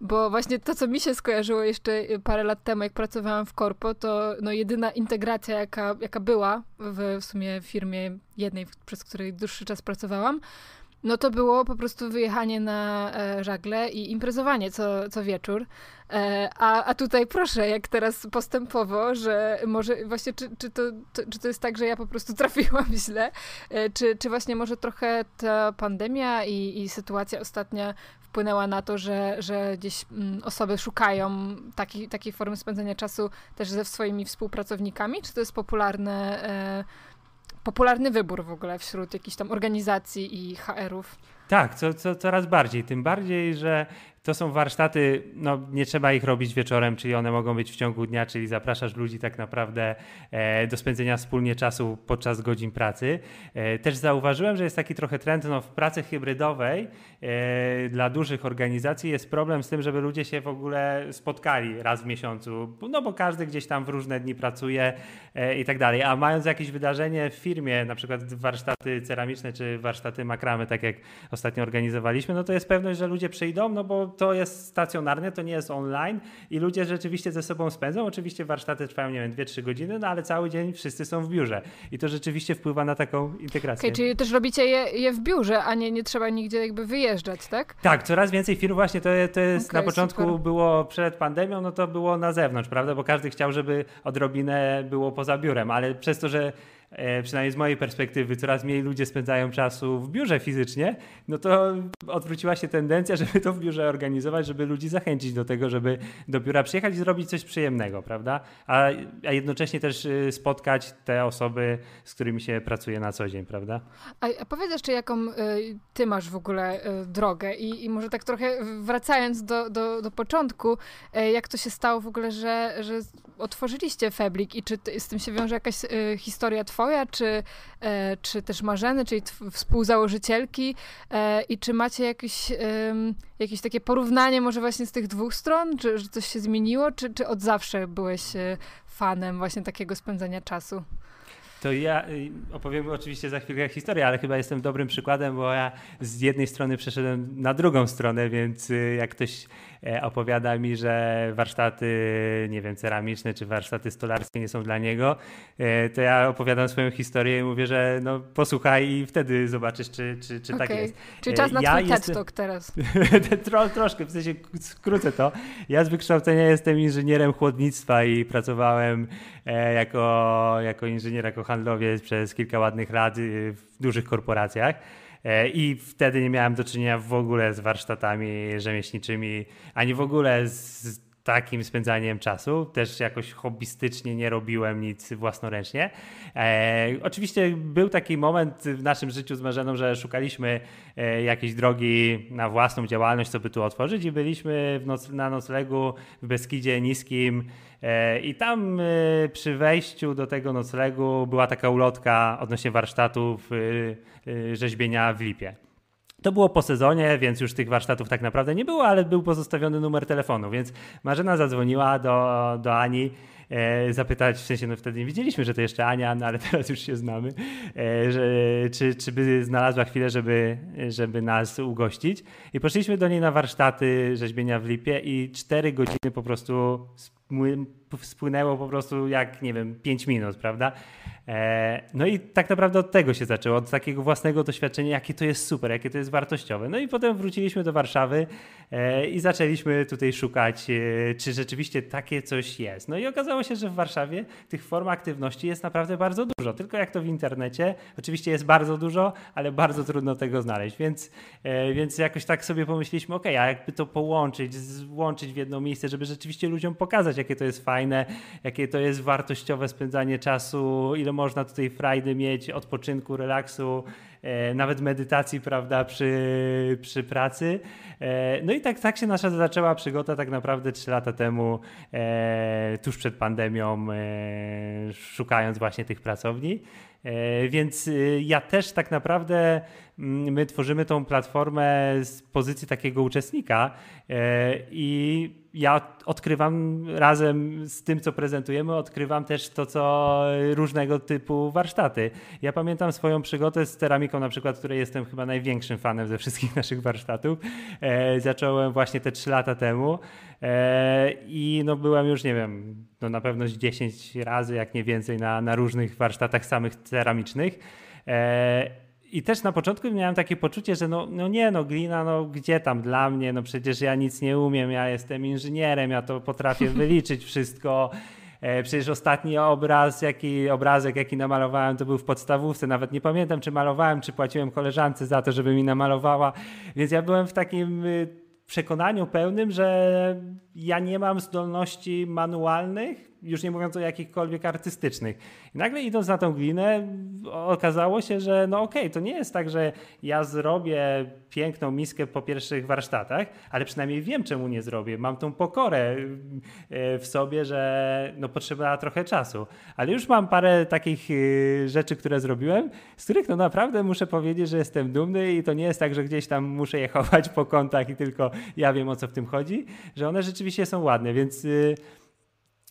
bo właśnie to, co mi się skojarzyło jeszcze y, parę lat temu, jak pracowałam w korpo, to no jedyna integracja, jaka, jaka była w, w sumie firmie jednej, przez której dłuższy czas pracowałam. No to było po prostu wyjechanie na e, żagle i imprezowanie co, co wieczór. E, a, a tutaj proszę, jak teraz postępowo, że może właśnie, czy, czy, to, to, czy to jest tak, że ja po prostu trafiłam źle, e, czy, czy właśnie może trochę ta pandemia i, i sytuacja ostatnia wpłynęła na to, że, że gdzieś m, mm, osoby szukają taki, takiej formy spędzania czasu też ze swoimi współpracownikami? Czy to jest popularne? E, popularny wybór w ogóle wśród jakichś tam organizacji i HR-ów. Tak, co, co, coraz bardziej. Tym bardziej, że to są warsztaty, no nie trzeba ich robić wieczorem, czyli one mogą być w ciągu dnia, czyli zapraszasz ludzi tak naprawdę e, do spędzenia wspólnie czasu podczas godzin pracy. E, też zauważyłem, że jest taki trochę trend, no w pracy hybrydowej e, dla dużych organizacji jest problem z tym, żeby ludzie się w ogóle spotkali raz w miesiącu, no bo każdy gdzieś tam w różne dni pracuje e, i tak dalej, a mając jakieś wydarzenie w firmie, na przykład warsztaty ceramiczne czy warsztaty makramy, tak jak ostatnio organizowaliśmy, no to jest pewność, że ludzie przyjdą, no bo to jest stacjonarne, to nie jest online i ludzie rzeczywiście ze sobą spędzą. Oczywiście warsztaty trwają, nie wiem, 2-3 godziny, no ale cały dzień wszyscy są w biurze i to rzeczywiście wpływa na taką integrację. Okay, czyli też robicie je, je, w biurze, a nie, nie trzeba nigdzie jakby wyjeżdżać, tak? Tak, coraz więcej firm właśnie to, to jest okay, na początku super. było przed pandemią, no to było na zewnątrz, prawda? Bo każdy chciał, żeby odrobinę było poza biurem, ale przez to, że E, przynajmniej z mojej perspektywy, coraz mniej ludzie spędzają czasu w biurze fizycznie, no to odwróciła się tendencja, żeby to w biurze organizować, żeby ludzi zachęcić do tego, żeby do biura przyjechać i zrobić coś przyjemnego, prawda? A, a jednocześnie też y, spotkać te osoby, z którymi się pracuje na co dzień, prawda? A, a powiedz jeszcze, jaką y, ty masz w ogóle y, drogę i, i może tak trochę wracając do, do, do początku, jak to się stało w ogóle, że, że otworzyliście Feblik i czy z tym się wiąże jakaś historia twoja? Twoja, czy, e, czy też Marzeny, czyli współzałożycielki e, i czy macie jakieś, jakieś takie porównanie może właśnie z tych dwóch stron, czy, że coś się zmieniło, czy, czy od zawsze byłeś e, fanem właśnie takiego spędzania czasu? To ja y, opowiem oczywiście za chwilkę historię, ale chyba jestem dobrym przykładem, bo ja z jednej strony przeszedłem na drugą stronę, więc y, jak ktoś E, opowiada mi, że warsztaty, nie wiem, ceramiczne czy warsztaty stolarskie nie są dla niego, e, to ja opowiadam swoją historię i mówię, że no posłuchaj i wtedy zobaczysz, czy, czy, czy okay. tak jest. Czy e, czas na ja twój TED Talk teraz. Tro, troszkę, w sensie skrócę to. Ja z wykształcenia jestem inżynierem chłodnictwa i pracowałem jako, jako inżynier, jako handlowiec przez kilka ładnych lat w dużych korporacjach. E, I wtedy nie miałem do czynienia w ogóle z warsztatami rzemieślniczymi, ani w ogóle z takim spędzaniem czasu. Też jakoś hobbystycznie nie robiłem nic własnoręcznie. E, oczywiście był taki moment w naszym życiu z Marzeną, że szukaliśmy e, jakiejś drogi na własną działalność, co by tu otworzyć i byliśmy noc, na noclegu w Beskidzie Niskim e, i tam e, przy wejściu do tego noclegu była taka ulotka odnośnie warsztatów e, e, rzeźbienia w Lipie. To było po sezonie, więc już tych warsztatów tak naprawdę nie było, ale był pozostawiony numer telefonu, więc Marzena zadzwoniła do, do Ani e, zapytać, w sensie no wtedy nie widzieliśmy, że to jeszcze Ania, no ale teraz już się znamy, e, że, czy, czy by znalazła chwilę, żeby, żeby nas ugościć. I poszliśmy do niej na warsztaty rzeźbienia w Lipie i cztery godziny po prostu spłynęło po prostu jak, nie wiem, 5 minut, prawda? E, no i tak naprawdę od tego się zaczęło, od takiego własnego doświadczenia, jakie to jest super, jakie to jest wartościowe. No i potem wróciliśmy do Warszawy e, i zaczęliśmy tutaj szukać, e, czy rzeczywiście takie coś jest. No i okazało się, że w Warszawie tych form aktywności jest naprawdę bardzo dużo, tylko jak to w internecie, oczywiście jest bardzo dużo, ale bardzo trudno tego znaleźć, więc, więc jakoś tak sobie pomyśleliśmy, ok, a jakby to połączyć, złączyć w jedno miejsce, żeby rzeczywiście ludziom pokazać, jakie to jest fajne, fajne, jakie to jest wartościowe spędzanie czasu, ile można tutaj frajdy mieć, odpoczynku, relaksu, e, nawet medytacji, prawda, przy, przy pracy. E, no i tak, tak się nasza zaczęła przygoda tak naprawdę 3 lata temu, e, tuż przed pandemią, szukając właśnie tych pracowni. Więc ja też tak naprawdę Mm, my tworzymy tą platformę z pozycji takiego uczestnika e, i ja odkrywam razem z tym, co prezentujemy, odkrywam też to, co różnego typu warsztaty. Ja pamiętam swoją przygodę z ceramiką, na przykład, której jestem chyba największym fanem ze wszystkich naszych warsztatów. E, zacząłem właśnie te trzy lata temu e, i no byłem już, nie wiem, no na pewno 10 razy, jak nie więcej, na, na różnych warsztatach samych ceramicznych. I też na początku miałem takie poczucie, że no, no nie, no glina, no gdzie tam dla mnie, no przecież ja nic nie umiem, ja jestem inżynierem, ja to potrafię wyliczyć wszystko. E, przecież ostatni obraz, jaki, obrazek, jaki namalowałem, to był w podstawówce. Nawet nie pamiętam, czy malowałem, czy płaciłem koleżance za to, żeby mi namalowała. Więc ja byłem w takim y, przekonaniu pełnym, że ja nie mam zdolności manualnych, już nie mówiąc o jakichkolwiek artystycznych. I nagle idąc na tą glinę, okazało się, że no okej, okay, to nie jest tak, że ja zrobię piękną miskę po pierwszych warsztatach, ale przynajmniej wiem, czemu nie zrobię. Mam tą pokorę e, w sobie, że no potrzeba trochę czasu. Ale już mam parę takich e, rzeczy, które zrobiłem, z których no naprawdę muszę powiedzieć, że jestem dumny i to nie jest tak, że gdzieś tam muszę je chować po kątach i tylko ja wiem, o co w tym chodzi, że one rzeczywiście są ładne, więc e,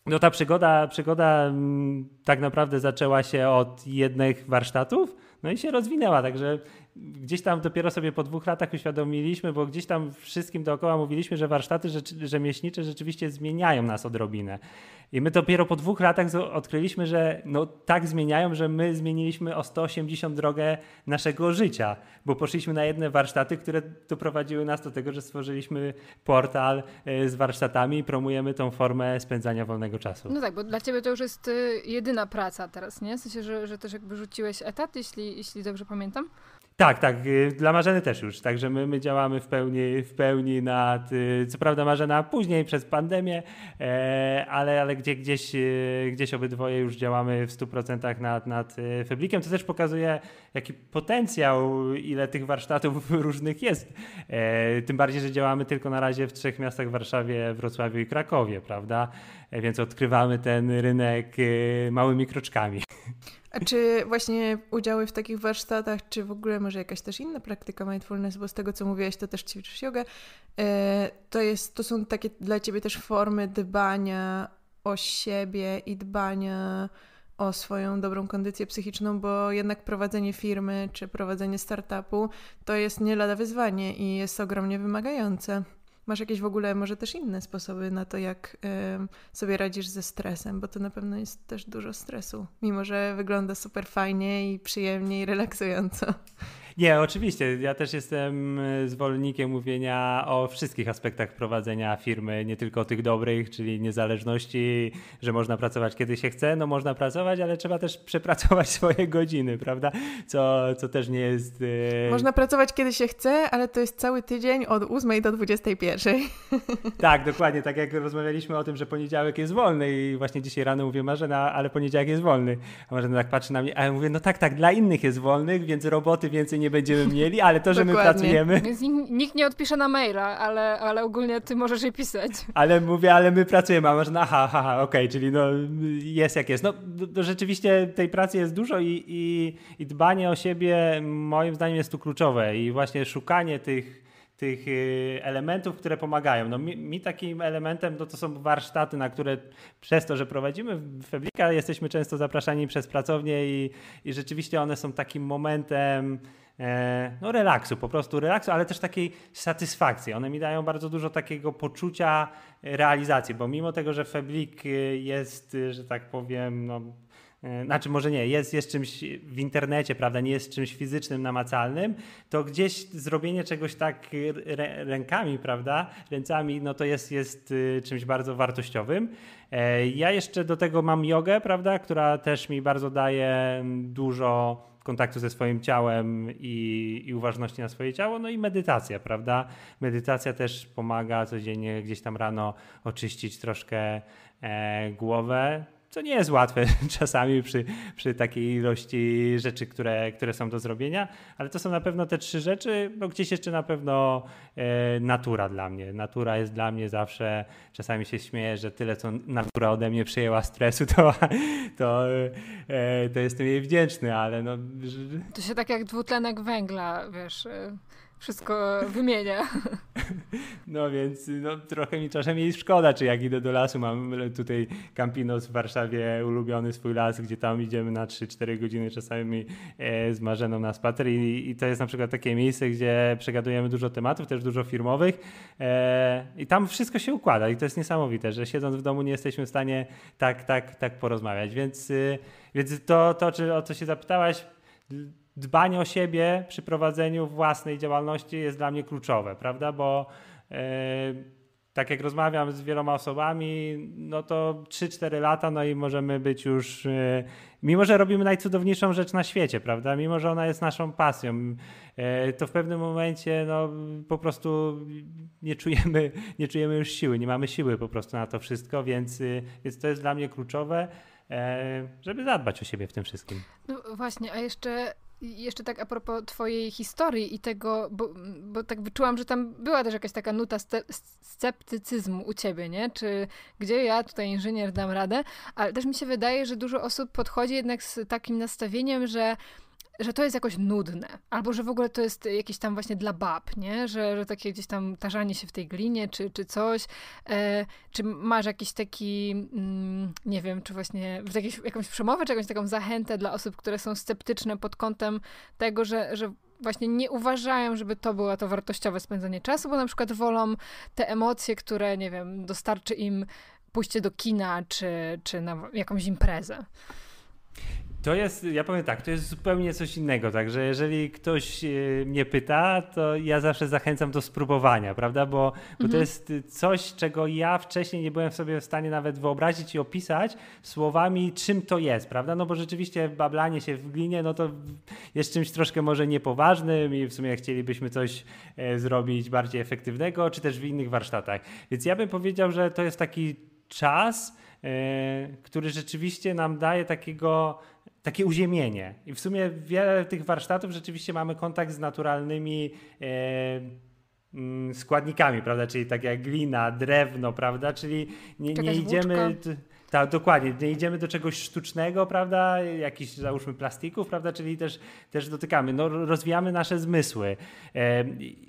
no ta przygoda, przygoda mm, tak naprawdę zaczęła się od jednych warsztatów, no i się rozwinęła, także gdzieś tam dopiero sobie po dwóch latach uświadomiliśmy, bo gdzieś tam wszystkim dookoła mówiliśmy, że warsztaty rzemieślnicze rzeczywiście zmieniają nas odrobinę. I my dopiero po dwóch latach odkryliśmy, że no tak zmieniają, że my zmieniliśmy o 180 drogę naszego życia, bo poszliśmy na jedne warsztaty, które doprowadziły nas do tego, że stworzyliśmy portal e, z warsztatami i promujemy tą formę spędzania wolnego czasu. No tak, bo dla ciebie to już jest e, jedyna praca teraz, nie? W sensie, że, że też jakby rzuciłeś etat, jeśli, jeśli dobrze pamiętam. Tak, tak, y, dla Marzeny też już, także my, my działamy w pełni, w pełni nad, y, co prawda Marzena później przez pandemię, e, ale, ale gdzie, gdzieś, y, gdzieś obydwoje już działamy w 100% nad, nad Feblikiem, co też pokazuje jaki potencjał, ile tych warsztatów różnych jest. E, tym bardziej, że działamy tylko na razie w trzech miastach, Warszawie, Wrocławiu i Krakowie, prawda? E, więc odkrywamy ten rynek e, małymi kroczkami. A czy właśnie udziały w takich warsztatach, czy w ogóle może jakaś też inna praktyka mindfulness, bo z tego co mówiłaś, to też ćwiczysz jogę, to, jest, to są takie dla ciebie też formy dbania o siebie i dbania o swoją dobrą kondycję psychiczną, bo jednak prowadzenie firmy czy prowadzenie startupu to jest nie lada wyzwanie i jest ogromnie wymagające. Masz jakieś w ogóle może też inne sposoby na to, jak y, sobie radzisz ze stresem, bo to na pewno jest też dużo stresu, mimo że wygląda super fajnie i przyjemnie i relaksująco. Nie, oczywiście. Ja też jestem e, zwolennikiem mówienia o wszystkich aspektach prowadzenia firmy, nie tylko tych dobrych, czyli niezależności, że można pracować kiedy się chce. No można pracować, ale trzeba też przepracować swoje godziny, prawda? Co, co też nie jest. E, można pracować kiedy się chce, ale to jest cały tydzień od 8 do 21. Tak, dokładnie. Tak jak rozmawialiśmy o tym, że poniedziałek jest wolny i właśnie dzisiaj rano mówię Marzena, ale poniedziałek jest wolny. A Marzena tak patrzy na mnie, a ja mówię, no tak, tak, dla innych jest wolnych, więc roboty więcej nie nie będziemy mieli, ale to, że my pracujemy. Więc nikt nie odpisze na maila, ale, ale ogólnie ty możesz je pisać. Ale mówię, ale my pracujemy, a można, aha, ha okej, okay, czyli no jest jak jest. No rzeczywiście tej pracy jest dużo i, i, i dbanie o siebie moim zdaniem jest tu kluczowe i właśnie szukanie tych tych y, elementów, które pomagają. No mi, mi, takim elementem no to są warsztaty, na które przez to, że prowadzimy Feblika, jesteśmy często zapraszani przez pracownię i, i rzeczywiście one są takim momentem, E, no relaksu, po prostu relaksu, ale też takiej satysfakcji. One mi dają bardzo dużo takiego poczucia realizacji, bo mimo tego, że Feblik e, jest, e, że tak powiem, no, znaczy może nie, jest, jest czymś w internecie, prawda, nie jest czymś fizycznym, namacalnym, to gdzieś zrobienie czegoś tak rękami, prawda, ręcami, no to jest, jest czymś bardzo wartościowym. Ja jeszcze do tego mam jogę, prawda, która też mi bardzo daje dużo kontaktu ze swoim ciałem i, i uważności na swoje ciało, no i medytacja, prawda? Medytacja też pomaga codziennie gdzieś tam rano oczyścić troszkę e, głowę, co nie jest łatwe czasami przy, przy takiej ilości rzeczy, które, które są do zrobienia, ale to są na pewno te trzy rzeczy, bo gdzieś jeszcze na pewno e, natura dla mnie. Natura jest dla mnie zawsze, czasami się śmieję, że tyle co natura ode mnie przyjęła stresu, to, to, e, to jestem jej wdzięczny, ale no... To się tak jak dwutlenek węgla, wiesz... E, wszystko wymienia. No więc no, trochę mi czasem jest szkoda, czy jak idę do lasu, mam tutaj Campinos w Warszawie, ulubiony swój las, gdzie tam idziemy na 3-4 godziny czasami e, z Marzeną na spacer I, I, to jest na przykład takie miejsce, gdzie przegadujemy dużo tematów, też dużo firmowych e, i tam wszystko się układa i to jest niesamowite, że siedząc w domu nie jesteśmy w stanie tak, tak, tak porozmawiać, więc, y, więc to, to czy, o co się zapytałaś, dbanie o siebie przy prowadzeniu własnej działalności jest dla mnie kluczowe, prawda? Bo yy, tak jak rozmawiam z wieloma osobami, no to 3-4 lata, no i możemy być już, yy, mimo że robimy najcudowniejszą rzecz na świecie, prawda? Mimo że ona jest naszą pasją, yy, to w pewnym momencie, no po prostu nie czujemy, nie czujemy już siły, nie mamy siły po prostu na to wszystko, więc, więc to jest dla mnie kluczowe żeby zadbać o siebie w tym wszystkim. No właśnie, a jeszcze jeszcze tak a propos twojej historii i tego, bo, bo tak wyczułam, że tam była też jakaś taka nuta sceptycyzmu u ciebie, nie? Czy gdzie ja tutaj inżynier dam radę? Ale też mi się wydaje, że dużo osób podchodzi jednak z takim nastawieniem, że że to jest jakoś nudne, albo że w ogóle to jest jakieś tam właśnie dla bab, nie? Że, że takie gdzieś tam tarzanie się w tej glinie, czy, czy coś. E, czy masz jakiś taki, mm, nie wiem, czy właśnie jakieś, jakąś przemowę, czy jakąś taką zachętę dla osób, które są sceptyczne pod kątem tego, że, że właśnie nie uważają, żeby to było to wartościowe spędzanie czasu, bo na przykład wolą te emocje, które, nie wiem, dostarczy im pójście do kina, czy, czy na jakąś imprezę. To jest, ja powiem tak, to jest zupełnie coś innego, także jeżeli ktoś e, mnie pyta, to ja zawsze zachęcam do spróbowania, prawda, bo, mhm. to jest coś, czego ja wcześniej nie byłem sobie w stanie nawet wyobrazić i opisać słowami, czym to jest, prawda, no bo rzeczywiście bablanie się w glinie, no to jest czymś troszkę może niepoważnym i w sumie chcielibyśmy coś e, zrobić bardziej efektywnego, czy też w innych warsztatach, więc ja bym powiedział, że to jest taki czas, e, który rzeczywiście nam daje takiego takie uziemienie. I w sumie wiele tych warsztatów rzeczywiście mamy kontakt z naturalnymi e, mm, składnikami, prawda? Czyli tak jak glina, drewno, prawda? Czyli nie, nie idziemy. Tak, dokładnie. Nie idziemy do czegoś sztucznego, prawda? Jakichś, załóżmy, plastików, prawda? Czyli też, też dotykamy, no, rozwijamy nasze zmysły. E,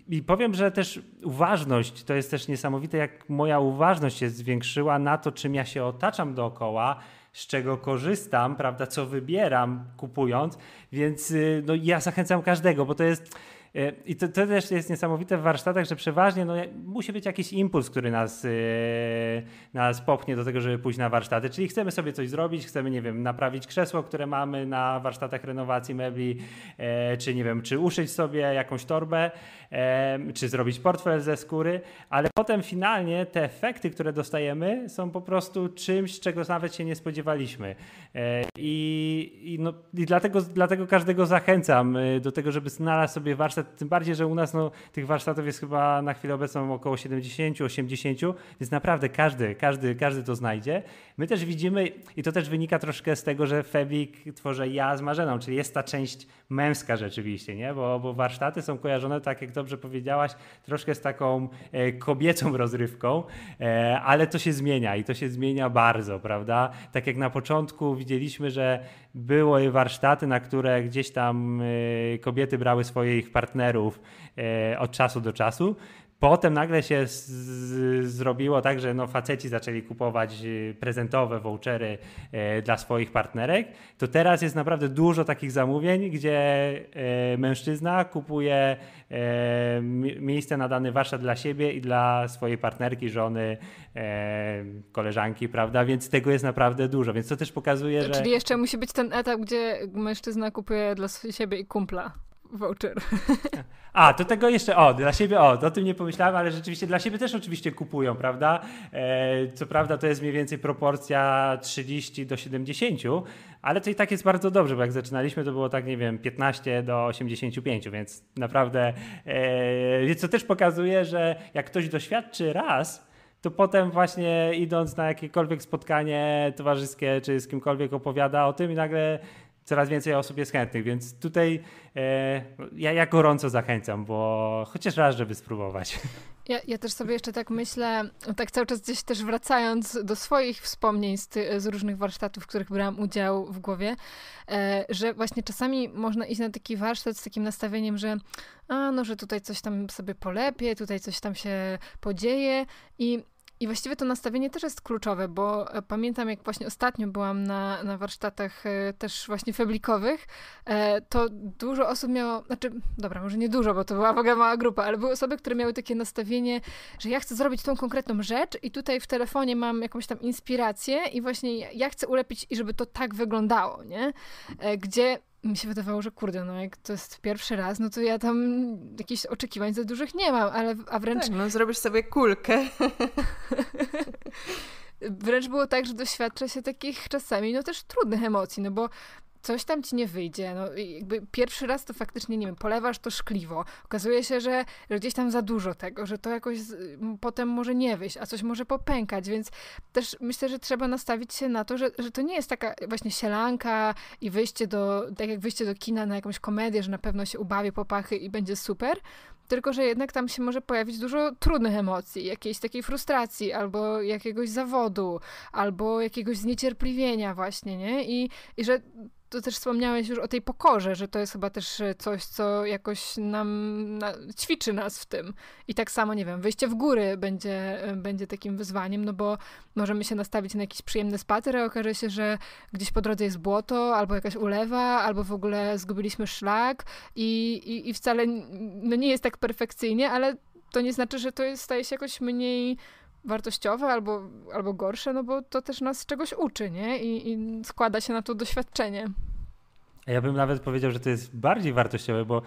I powiem, że też uważność, to jest też niesamowite, jak moja uważność się zwiększyła na to, czym ja się otaczam dookoła, z czego korzystam, prawda, co wybieram kupując, więc y, no, ja zachęcam każdego, bo to jest E, I to, to, też jest niesamowite w warsztatach, że przeważnie no, musi być jakiś impuls, który nas, e, nas popchnie do tego, żeby pójść na warsztaty. Czyli chcemy sobie coś zrobić, chcemy, nie wiem, naprawić krzesło, które mamy na warsztatach renowacji mebli, e, czy nie wiem, czy uszyć sobie jakąś torbę, czy zrobić portfel ze skóry, ale potem finalnie te efekty, które dostajemy, są po prostu czymś, czego nawet się nie spodziewaliśmy. I, i, no, i dlatego, dlatego każdego zachęcam do tego, żeby znalazł sobie warsztat warsztat, tym bardziej, że u nas no, tych warsztatów jest chyba na chwilę obecną około 70, 80, więc naprawdę każdy, każdy, każdy to znajdzie. My też widzimy, i to też wynika troszkę z tego, że Febik tworzę ja z Marzeną, czyli jest ta część męska rzeczywiście, nie? Bo, bo warsztaty są kojarzone, tak jak dobrze powiedziałaś, troszkę z taką e, kobiecą rozrywką, e, ale to się zmienia i to się zmienia bardzo, prawda? Tak jak na początku widzieliśmy, że były warsztaty, na które gdzieś tam e, kobiety brały swoje ich partnerów, partnerów e, od czasu do czasu. Potem nagle się z, z, zrobiło tak, że no faceci zaczęli kupować e, prezentowe vouchery e, dla swoich partnerek. To teraz jest naprawdę dużo takich zamówień, gdzie e, mężczyzna kupuje e, miejsce na dany warsztat dla siebie i dla swojej partnerki, żony, e, koleżanki, prawda? Więc tego jest naprawdę dużo. Więc to też pokazuje, że. Czyli jeszcze musi być ten etap, gdzie mężczyzna kupuje dla siebie i kumpla voucher. A, to tego jeszcze, o, dla siebie, o, o tym nie pomyślałem, ale rzeczywiście dla siebie też oczywiście kupują, prawda? E, co prawda to jest mniej więcej proporcja 30 do 70, ale to i tak jest bardzo dobrze, bo jak zaczynaliśmy to było tak, nie wiem, 15 do 85, więc naprawdę, e, co też pokazuje, że jak ktoś doświadczy raz, to potem właśnie idąc na jakiekolwiek spotkanie towarzyskie, czy z kimkolwiek opowiada o tym i nagle coraz więcej osób jest chętnych, więc tutaj e, ja, ja gorąco zachęcam, bo chociaż raz, żeby spróbować. Ja, ja też sobie jeszcze tak myślę, tak cały czas gdzieś też wracając do swoich wspomnień z, ty, z różnych warsztatów, w których brałam udział w głowie, e, że właśnie czasami można iść na taki warsztat z takim nastawieniem, że a no, że tutaj coś tam sobie polepię, tutaj coś tam się podzieje i i właściwie to nastawienie też jest kluczowe, bo e, pamiętam, jak właśnie ostatnio byłam na, na warsztatach e, też właśnie feblikowych, e, to dużo osób miało, znaczy, dobra, może nie dużo, bo to była w ogóle mała grupa, ale były osoby, które miały takie nastawienie, że ja chcę zrobić tą konkretną rzecz i tutaj w telefonie mam jakąś tam inspirację i właśnie ja chcę ulepić i żeby to tak wyglądało, nie? Gdzie mi się wydawało, że kurde, no jak to jest pierwszy raz, no to ja tam jakichś oczekiwań za dużych nie mam, ale a wręcz... Tak, no zrobisz sobie kulkę. wręcz było tak, że doświadcza się takich czasami, no też trudnych emocji, no bo coś tam ci nie wyjdzie. No, jakby pierwszy raz to faktycznie, nie wiem, polewasz to szkliwo. Okazuje się, że gdzieś tam za dużo tego, że to jakoś z, potem może nie wyjść, a coś może popękać, więc też myślę, że trzeba nastawić się na to, że, że to nie jest taka właśnie sielanka i wyjście do, tak jak wyjście do kina na jakąś komedię, że na pewno się ubawię popachy i będzie super, tylko że jednak tam się może pojawić dużo trudnych emocji, jakiejś takiej frustracji, albo jakiegoś zawodu, albo jakiegoś zniecierpliwienia właśnie, nie? I, i że to też wspomniałeś już o tej pokorze, że to jest chyba też e, coś, co jakoś nam na, ćwiczy nas w tym. I tak samo, nie wiem, wyjście w góry będzie, e, będzie takim wyzwaniem, no bo możemy się nastawić na jakiś przyjemny spacer, a okaże się, że gdzieś po drodze jest błoto, albo jakaś ulewa, albo w ogóle zgubiliśmy szlak i, i, i wcale no nie jest tak perfekcyjnie, ale to nie znaczy, że to jest, staje się jakoś mniej wartościowe albo, albo gorsze, no bo to też nas czegoś uczy, nie? I, I, składa się na to doświadczenie. Ja bym nawet powiedział, że to jest bardziej wartościowe, bo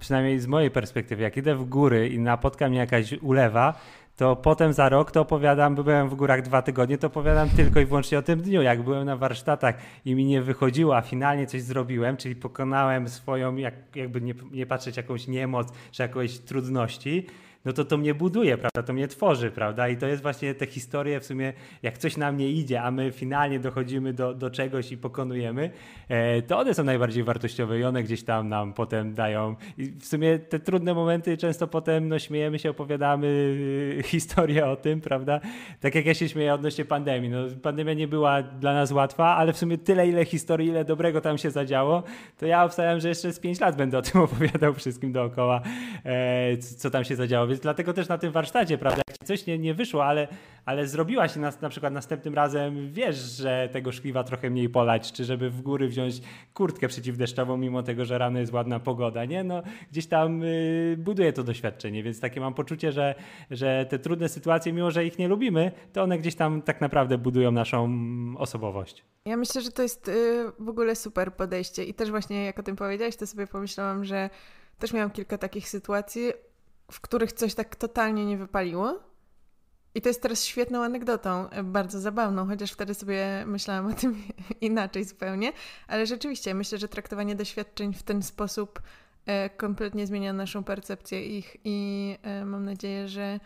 przynajmniej z mojej perspektywy, jak idę w góry i napotka mnie jakaś ulewa, to potem za rok to opowiadam, byłem w górach dwa tygodnie, to opowiadam tylko i wyłącznie o tym dniu, jak byłem na warsztatach i mi nie wychodziło, a finalnie coś zrobiłem, czyli pokonałem swoją, jak, jakby nie, nie patrzeć, jakąś niemoc czy jakieś trudności, no to to mnie buduje, prawda, to mnie tworzy, prawda, i to jest właśnie te historie w sumie, jak coś nam nie idzie, a my finalnie dochodzimy do, do czegoś i pokonujemy, e, to one są najbardziej wartościowe i one gdzieś tam nam potem dają i w sumie te trudne momenty często potem, no śmiejemy się, opowiadamy y, historię o tym, prawda, tak jak ja się śmieję odnośnie pandemii, no pandemia nie była dla nas łatwa, ale w sumie tyle, ile historii, ile dobrego tam się zadziało, to ja obstawiam, że jeszcze z 5 lat będę o tym opowiadał wszystkim dookoła, e, co tam się zadziało, być. Dlatego też na tym warsztacie, prawda, jak ci coś nie, nie wyszło, ale, ale zrobiłaś na, na przykład następnym razem, wiesz, że tego szkliwa trochę mniej polać, czy żeby w góry wziąć kurtkę przeciwdeszczową, mimo tego, że rano jest ładna pogoda, nie? No, gdzieś tam y, buduje to doświadczenie, więc takie mam poczucie, że, że te trudne sytuacje, mimo że ich nie lubimy, to one gdzieś tam tak naprawdę budują naszą mm, osobowość. Ja myślę, że to jest y, w ogóle super podejście i też właśnie jak o tym powiedziałeś, to sobie pomyślałam, że też miałam kilka takich sytuacji, w których coś tak totalnie nie wypaliło. I to jest teraz świetną anegdotą, e, bardzo zabawną, chociaż wtedy sobie myślałam o tym inaczej zupełnie, ale rzeczywiście myślę, że traktowanie doświadczeń w ten sposób e, kompletnie zmienia naszą percepcję ich i e, mam nadzieję, że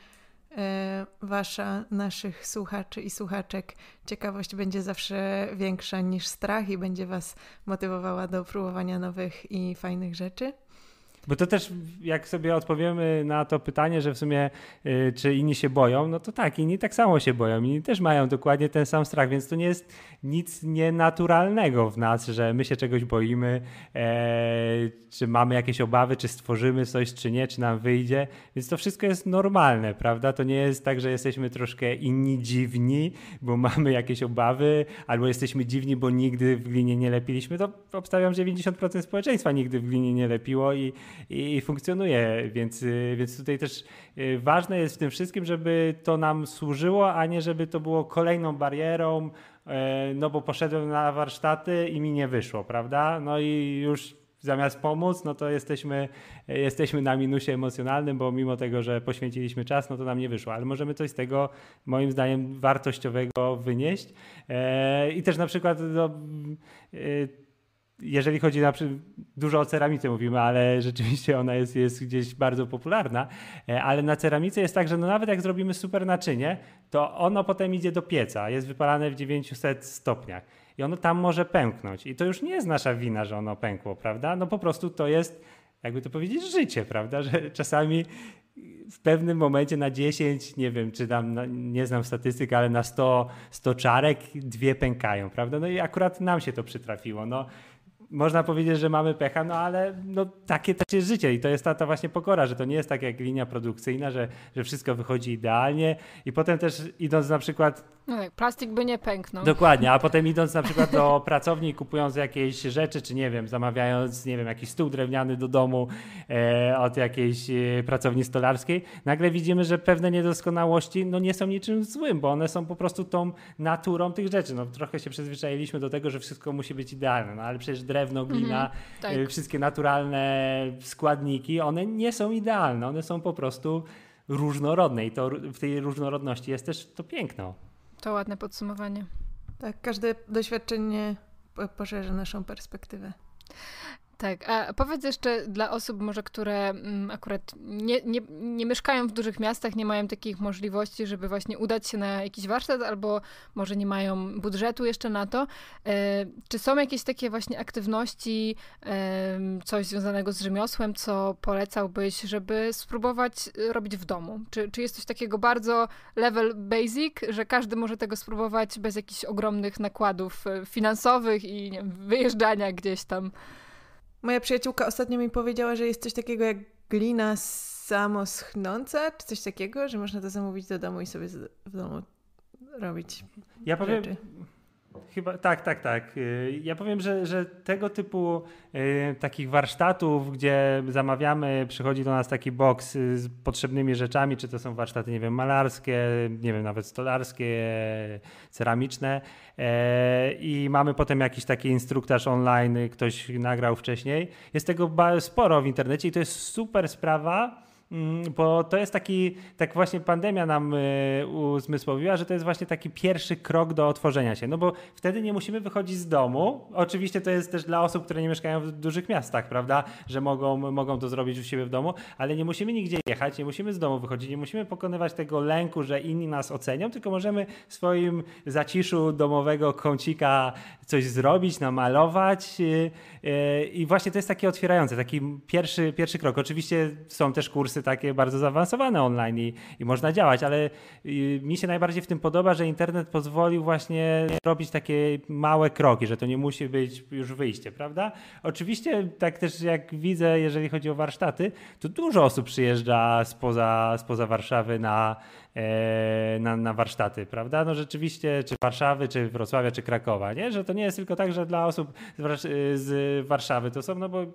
wasza, naszych słuchaczy i słuchaczek ciekawość będzie zawsze większa niż strach i będzie was motywowała do próbowania nowych i fajnych rzeczy. Bo to też, jak sobie odpowiemy na to pytanie, że w sumie y, czy inni się boją, no to tak, inni tak samo się boją, inni też mają dokładnie ten sam strach, więc to nie jest nic nienaturalnego w nas, że my się czegoś boimy, e, czy mamy jakieś obawy, czy stworzymy coś, czy nie, czy nam wyjdzie, więc to wszystko jest normalne, prawda? To nie jest tak, że jesteśmy troszkę inni dziwni, bo mamy jakieś obawy, albo jesteśmy dziwni, bo nigdy w glinie nie lepiliśmy, to obstawiam, że 90% społeczeństwa nigdy w glinie nie lepiło i i funkcjonuje, więc, y, więc tutaj też y, ważne jest w tym wszystkim, żeby to nam służyło, a nie żeby to było kolejną barierą, e, no bo poszedłem na warsztaty i mi nie wyszło, prawda? No i już zamiast pomóc, no to jesteśmy, jesteśmy na minusie emocjonalnym, bo mimo tego, że poświęciliśmy czas, no to nam nie wyszło, ale możemy coś z tego, moim zdaniem, wartościowego wynieść. E, I też na przykład no, y, jeżeli chodzi na przykład, dużo o ceramice mówimy, ale rzeczywiście ona jest, jest gdzieś bardzo popularna, e, ale na ceramice jest tak, że no nawet jak zrobimy super naczynie, to ono potem idzie do pieca, jest wypalane w 900 stopniach i ono tam może pęknąć. I to już nie jest nasza wina, że ono pękło, prawda? No po prostu to jest, jakby to powiedzieć, życie, prawda? Że czasami w pewnym momencie na 10, nie wiem, czy tam, nie znam statystyk, ale na 100, 100 czarek dwie pękają, prawda? No i akurat nam się to przytrafiło. No, można powiedzieć, że mamy pecha, no ale no, takie też jest życie i to jest ta, ta właśnie pokora, że to nie jest tak jak linia produkcyjna, że, że wszystko wychodzi idealnie i potem też idąc na przykład no tak, plastik by nie pęknął. Dokładnie, a potem idąc na przykład do pracowni, kupując jakieś rzeczy, czy nie wiem, zamawiając, nie wiem, jakiś stół drewniany do domu e, od jakiejś e, pracowni stolarskiej, nagle widzimy, że pewne niedoskonałości no, nie są niczym złym, bo one są po prostu tą naturą tych rzeczy. No, trochę się przyzwyczailiśmy do tego, że wszystko musi być idealne, no, ale przecież drewno, mhm, glina, mhm, tak. e, wszystkie naturalne składniki, one nie są idealne, one są po prostu różnorodne i to w tej różnorodności jest też to piękno. To ładne podsumowanie. Tak, każde doświadczenie poszerza naszą perspektywę. Tak, a powiedz jeszcze dla osób może, które mm, akurat nie, nie, nie mieszkają w dużych miastach, nie mają takich możliwości, żeby właśnie udać się na jakiś warsztat, albo może nie mają budżetu jeszcze na to. E, czy są jakieś takie właśnie aktywności, e, coś związanego z rzemiosłem, co polecałbyś, żeby spróbować e, robić w domu? Czy, czy jest coś takiego bardzo level basic, że każdy może tego spróbować bez jakichś ogromnych nakładów finansowych i nie wiem, wyjeżdżania gdzieś tam? Moja przyjaciółka ostatnio mi powiedziała, że jest coś takiego jak glina samoschnąca, czy coś takiego, że można to zamówić do domu i sobie w domu robić. Ja powiem, rzeczy. Chyba, tak, tak, tak. Y, ja powiem, że, że tego typu y, takich warsztatów, gdzie zamawiamy, przychodzi do nas taki box y, z potrzebnymi rzeczami, czy to są warsztaty, nie wiem, malarskie, nie wiem, nawet stolarskie, ceramiczne e, i mamy potem jakiś taki instruktaż online, ktoś nagrał wcześniej. Jest tego sporo w internecie i to jest super sprawa, Mm, bo to jest taki, tak właśnie pandemia nam y, uzmysłowiła, że to jest właśnie taki pierwszy krok do otworzenia się, no bo wtedy nie musimy wychodzić z domu. Oczywiście to jest też dla osób, które nie mieszkają w dużych miastach, prawda, że mogą, mogą to zrobić u siebie w domu, ale nie musimy nigdzie jechać, nie musimy z domu wychodzić, nie musimy pokonywać tego lęku, że inni nas ocenią, tylko możemy w swoim zaciszu domowego kącika coś zrobić, namalować. Y, y, I właśnie to jest takie otwierające, taki pierwszy, pierwszy krok. Oczywiście są też kursy takie bardzo zaawansowane online i, i można działać, ale y, mi się najbardziej w tym podoba, że internet pozwolił właśnie robić takie małe kroki, że to nie musi być już wyjście, prawda? Oczywiście, tak też jak widzę, jeżeli chodzi o warsztaty, to dużo osób przyjeżdża spoza, spoza Warszawy na, E, na, na warsztaty, prawda? No rzeczywiście, czy Warszawy, czy Wrocławia, czy Krakowa, nie? Że to nie jest tylko tak, że dla osób z Warszawy to są, no bo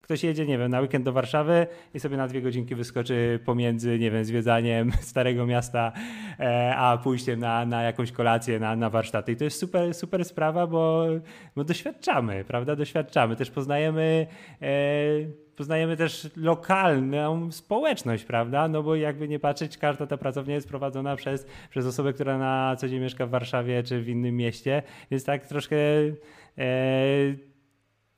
Ktoś jedzie, nie wiem, na weekend do Warszawy i sobie na dwie godzinki wyskoczy pomiędzy, nie wiem, zwiedzaniem starego miasta, e, a pójściem na, na jakąś kolację, na, na warsztaty. I to jest super, super sprawa, bo, bo doświadczamy, prawda? Doświadczamy, też poznajemy. E poznajemy też lokalną społeczność, prawda? No bo jakby nie patrzeć, każda ta pracownia jest prowadzona przez, przez osobę, która na co dzień mieszka w Warszawie czy w innym mieście, więc tak troszkę. E,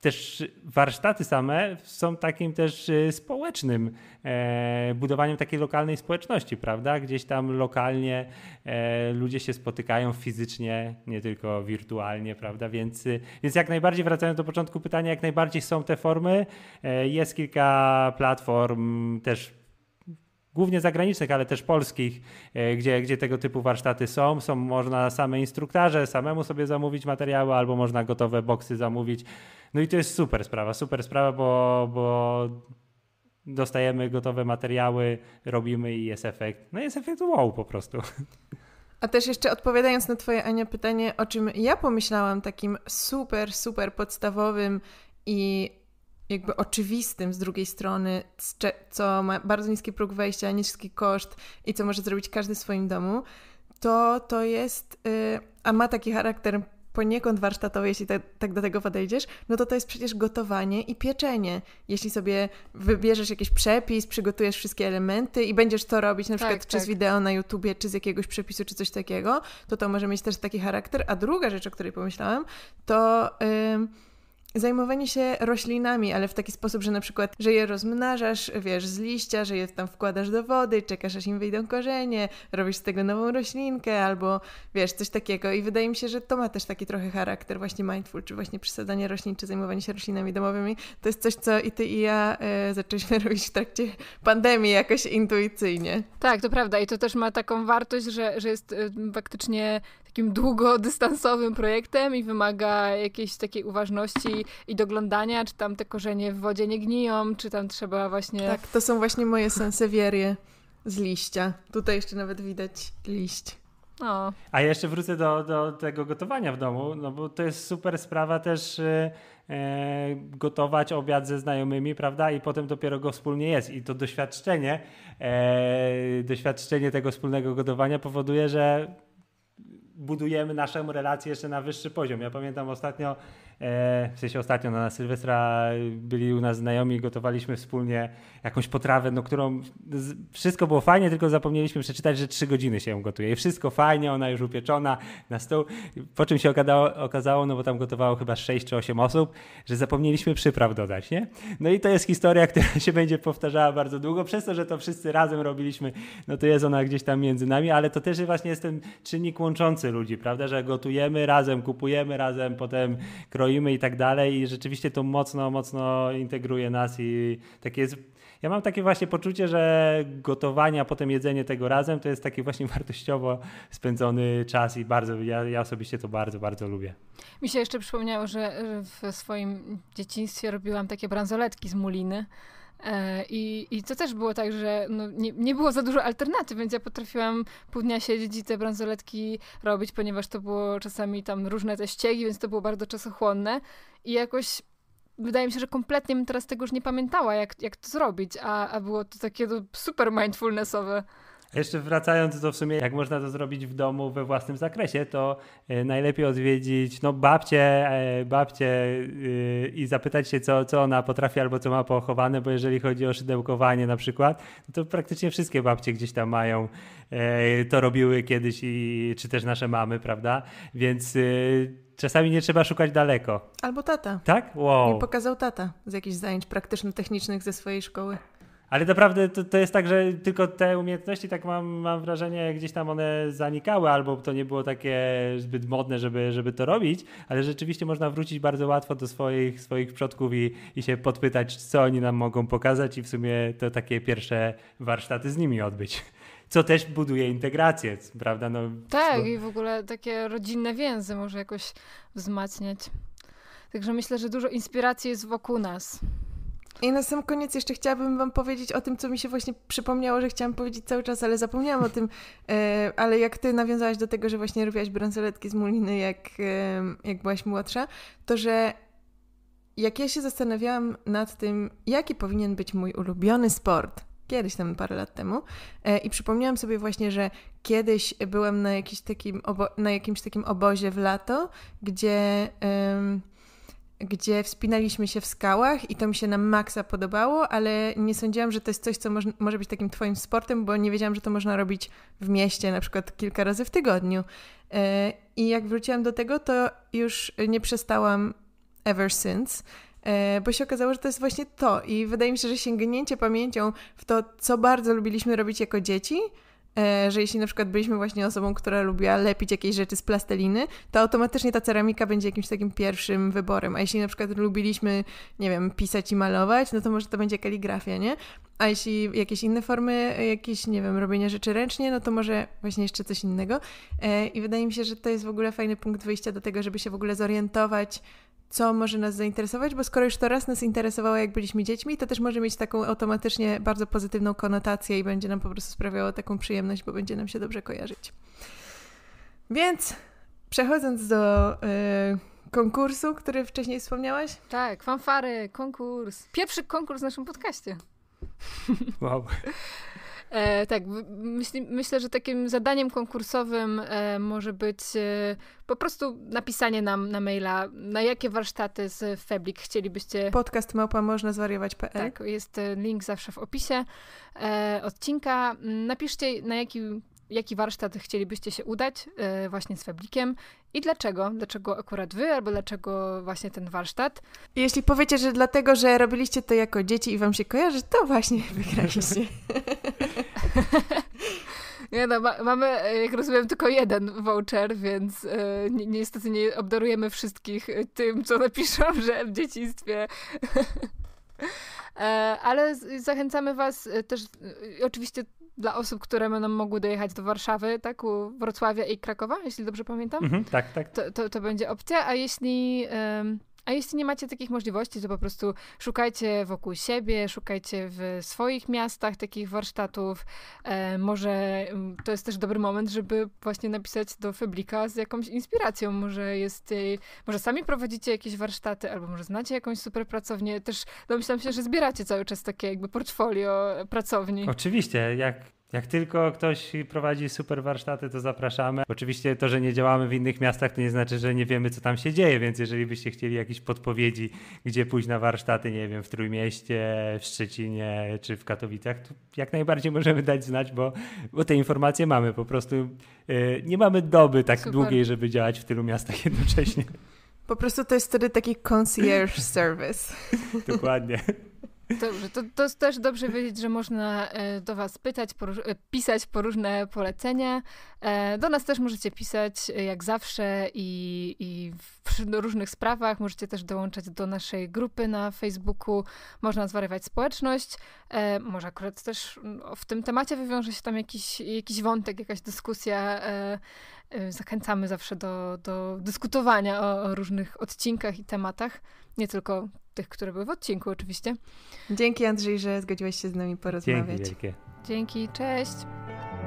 też warsztaty same są takim też e, społecznym e, budowaniem takiej lokalnej społeczności, prawda? Gdzieś tam lokalnie e, ludzie się spotykają fizycznie, nie tylko wirtualnie, prawda? Więc, więc jak najbardziej, wracając do początku pytania, jak najbardziej są te formy. jest kilka platform też głównie zagranicznych, ale też polskich, e, gdzie, gdzie tego typu warsztaty są. Są można same instruktarze, samemu sobie zamówić materiały, albo można gotowe boksy zamówić. No i to jest super sprawa, super sprawa, bo, bo dostajemy gotowe materiały, robimy i jest efekt. No jest efekt wow po prostu. A też jeszcze odpowiadając na Twoje, Ania, pytanie, o czym ja pomyślałam, takim super, super podstawowym i jakby oczywistym z drugiej strony, co ma bardzo niski próg wejścia, niski koszt i co może zrobić każdy w swoim domu, to to jest, y, a ma taki charakter poniekąd warsztatowy, jeśli tak, tak do tego podejdziesz, no to to jest przecież gotowanie i pieczenie. Jeśli sobie wybierzesz jakiś przepis, przygotujesz wszystkie elementy i będziesz to robić na tak, przykład tak, czy z wideo na YouTubie, czy z jakiegoś przepisu, czy coś takiego, to to może mieć też taki charakter. A druga rzecz, o której pomyślałam, to... Yy, zajmowanie się roślinami, ale w taki sposób, że na przykład, że je rozmnażasz, wiesz, z liścia, że je tam wkładasz do wody, czekasz aż im wyjdą korzenie, robisz z tego nową roślinkę albo wiesz, coś takiego i wydaje mi się, że to ma też taki trochę charakter właśnie mindful, czy właśnie przesadzanie roślin, czy zajmowanie się roślinami domowymi. To jest coś, co i ty i ja e, zaczęliśmy robić w trakcie pandemii jakoś intuicyjnie. Tak, to prawda i to też ma taką wartość, że, że jest e, faktycznie takim długodystansowym projektem i wymaga jakiejś takiej uważności i doglądania, czy tam te korzenie w wodzie nie gniją, czy tam trzeba właśnie... Tak, to są właśnie moje sansewierie z liścia. Tutaj jeszcze nawet widać liść. A jeszcze wrócę do, do tego gotowania w domu, no bo to jest super sprawa też y, e, gotować obiad ze znajomymi, prawda? I potem dopiero go wspólnie jest. I to doświadczenie, e, doświadczenie tego wspólnego gotowania powoduje, że budujemy naszą relację jeszcze na wyższy poziom. Ja pamiętam ostatnio E, w sensie ostatnio na Sylwestra byli u nas znajomi, gotowaliśmy wspólnie jakąś potrawę, no którą wszystko było fajnie, tylko zapomnieliśmy przeczytać, że trzy godziny się ją gotuje i wszystko fajnie, ona już upieczona na stół, po czym się okazało, okazało no bo tam gotowało chyba sześć czy osiem osób, że zapomnieliśmy przypraw dodać, nie? No i to jest historia, która się będzie powtarzała bardzo długo, przez to, że to wszyscy razem robiliśmy, no to jest ona gdzieś tam między nami, ale to też właśnie jest ten czynnik łączący ludzi, prawda, że gotujemy razem, kupujemy razem, potem kroimy i tak dalej i rzeczywiście to mocno, mocno integruje nas i tak jest... Ja mam takie właśnie poczucie, że gotowanie, a potem jedzenie tego razem to jest taki właśnie wartościowo spędzony czas i bardzo, ja, ja osobiście to bardzo, bardzo lubię. Mi się jeszcze przypomniało, że w swoim dzieciństwie robiłam takie bransoletki z muliny. E, I, I to też było tak, że no, nie, nie było za dużo alternatyw, więc ja potrafiłam pół dnia siedzieć i te bransoletki robić, ponieważ to było czasami tam różne te ściegi, więc to było bardzo czasochłonne. I jakoś wydaje mi się, że kompletnie bym teraz tego już nie pamiętała, jak, jak to zrobić, a, a było to takie no, super mindfulnessowe. Jeszcze wracając do w sumie, jak można to zrobić w domu we własnym zakresie, to e, najlepiej odwiedzić no, babcię, e, babcię e, i zapytać się, co, co ona potrafi albo co ma pochowane, bo jeżeli chodzi o szydełkowanie na przykład, no to praktycznie wszystkie babcie gdzieś tam mają, to robiły kiedyś, i, czy też nasze mamy, prawda? Więc Czasami nie trzeba szukać daleko. Albo tata. Tak? Wow. pokazał tata z jakichś zajęć praktyczno-technicznych ze swojej szkoły. Ale naprawdę to, to, jest tak, że tylko te umiejętności, tak mam, mam wrażenie, gdzieś tam one zanikały, albo to nie było takie zbyt modne, żeby, żeby to robić, ale rzeczywiście można wrócić bardzo łatwo do swoich, swoich przodków i, i się podpytać, co oni nam mogą pokazać, i w sumie to takie pierwsze warsztaty z nimi odbyć co też buduje integrację, prawda? No, tak, bo... i w ogóle takie rodzinne więzy może jakoś wzmacniać. Także myślę, że dużo inspiracji jest wokół nas. I na sam koniec jeszcze chciałabym Wam powiedzieć o tym, co mi się właśnie przypomniało, że chciałam powiedzieć cały czas, ale zapomniałam o tym. E, ale jak Ty nawiązałaś do tego, że właśnie robiłaś bransoletki z muliny, jak, e, jak byłaś młodsza, to że jak ja się zastanawiałam nad tym, jaki powinien być mój ulubiony sport, kiedyś tam parę lat temu, e, i przypomniałam sobie właśnie, że kiedyś byłam na, jakiś takim na jakimś takim obozie w lato, gdzie gdzie wspinaliśmy się w skałach i to mi się na maksa podobało, ale nie sądziłam, że to jest coś, co moż, może być takim twoim sportem, bo nie wiedziałam, że to można robić w mieście na przykład kilka razy w tygodniu. E, I jak wróciłam do tego, to już nie przestałam ever since e, bo się okazało, że to jest właśnie to. I wydaje mi się, że sięgnięcie pamięcią w to, co bardzo lubiliśmy robić jako dzieci, E, że jeśli na przykład byliśmy właśnie osobą, która lubiła lepić jakieś rzeczy z plasteliny, to automatycznie ta ceramika będzie jakimś takim pierwszym wyborem. A jeśli na przykład lubiliśmy, nie wiem, pisać i malować, no to może to będzie kaligrafia, nie? A jeśli jakieś inne formy, e, jakieś, nie wiem, robienie rzeczy ręcznie, no to może właśnie jeszcze coś innego. E, I wydaje mi się, że to jest w ogóle fajny punkt wyjścia do tego, żeby się w ogóle zorientować, co może nas zainteresować, bo skoro już to raz nas interesowało, jak byliśmy dziećmi, to też może mieć taką automatycznie bardzo pozytywną konotację i będzie nam po prostu sprawiało taką przyjemność, bo będzie nam się dobrze kojarzyć. Więc przechodząc do yy, konkursu, który wcześniej wspomniałaś. Tak, fanfary, konkurs. Pierwszy konkurs w naszym podcaście. Wow. E, tak, myśli, myślę, że takim zadaniem konkursowym e, może być e, po prostu napisanie nam na maila, na jakie warsztaty z Feblik chcielibyście. Podcast małpa można zwariować.pl. Tak, jest e, link zawsze w opisie e, odcinka. Napiszcie, na jaki jaki warsztat chcielibyście się udać e, właśnie z Fablikiem i dlaczego? Dlaczego akurat wy, albo dlaczego właśnie ten warsztat? Jeśli powiecie, że dlatego, że robiliście to jako dzieci i wam się kojarzy, to właśnie wygraliście. Nie no, ma, mamy, jak rozumiem, tylko jeden voucher, więc e, ni niestety nie obdarujemy wszystkich e, tym, co napiszą, że w dzieciństwie. ale zachęcamy Was też, oczywiście dla osób, które będą mogły dojechać do Warszawy, tak, u Wrocławia i Krakowa, jeśli dobrze pamiętam. Mhm, tak, tak. To, to, to, będzie opcja, a jeśli... A jeśli nie macie takich możliwości, to po prostu szukajcie wokół siebie, szukajcie w swoich miastach takich warsztatów. E, może mm, to jest też dobry moment, żeby właśnie napisać do Feblika z jakąś inspiracją. Może jest, e, może sami prowadzicie jakieś warsztaty, albo może znacie jakąś super pracownię. Też domyślam się, że zbieracie cały czas takie jakby portfolio e, pracowni. Oczywiście, jak jak tylko ktoś prowadzi super warsztaty, to zapraszamy. Oczywiście to, że nie działamy w innych miastach, to nie znaczy, że nie wiemy, co tam się dzieje, więc jeżeli byście chcieli jakieś podpowiedzi, gdzie pójść na warsztaty, nie wiem, w Trójmieście, w Szczecinie czy w Katowicach, to jak najbardziej możemy dać znać, bo, bo te informacje mamy. Po prostu yy, nie mamy doby tak super. długiej, żeby działać w tylu miastach jednocześnie. Po prostu to jest wtedy taki concierge service. Dokładnie. Dobrze, to, to też dobrze wiedzieć, że można e, do Was pytać, e, pisać po różne polecenia. E, do nas też możecie pisać jak zawsze i, i w różnych sprawach. Możecie też dołączać do naszej grupy na Facebooku. Można zwariować społeczność. Może akurat też w tym temacie wywiąże się tam jakiś, jakiś wątek, jakaś dyskusja. Zachęcamy zawsze do, do dyskutowania o, o różnych odcinkach i tematach. Nie tylko tych, które były w odcinku, oczywiście. Dzięki, Andrzej, że zgodziłeś się z nami porozmawiać. Dzięki, wielkie. Dzięki, cześć.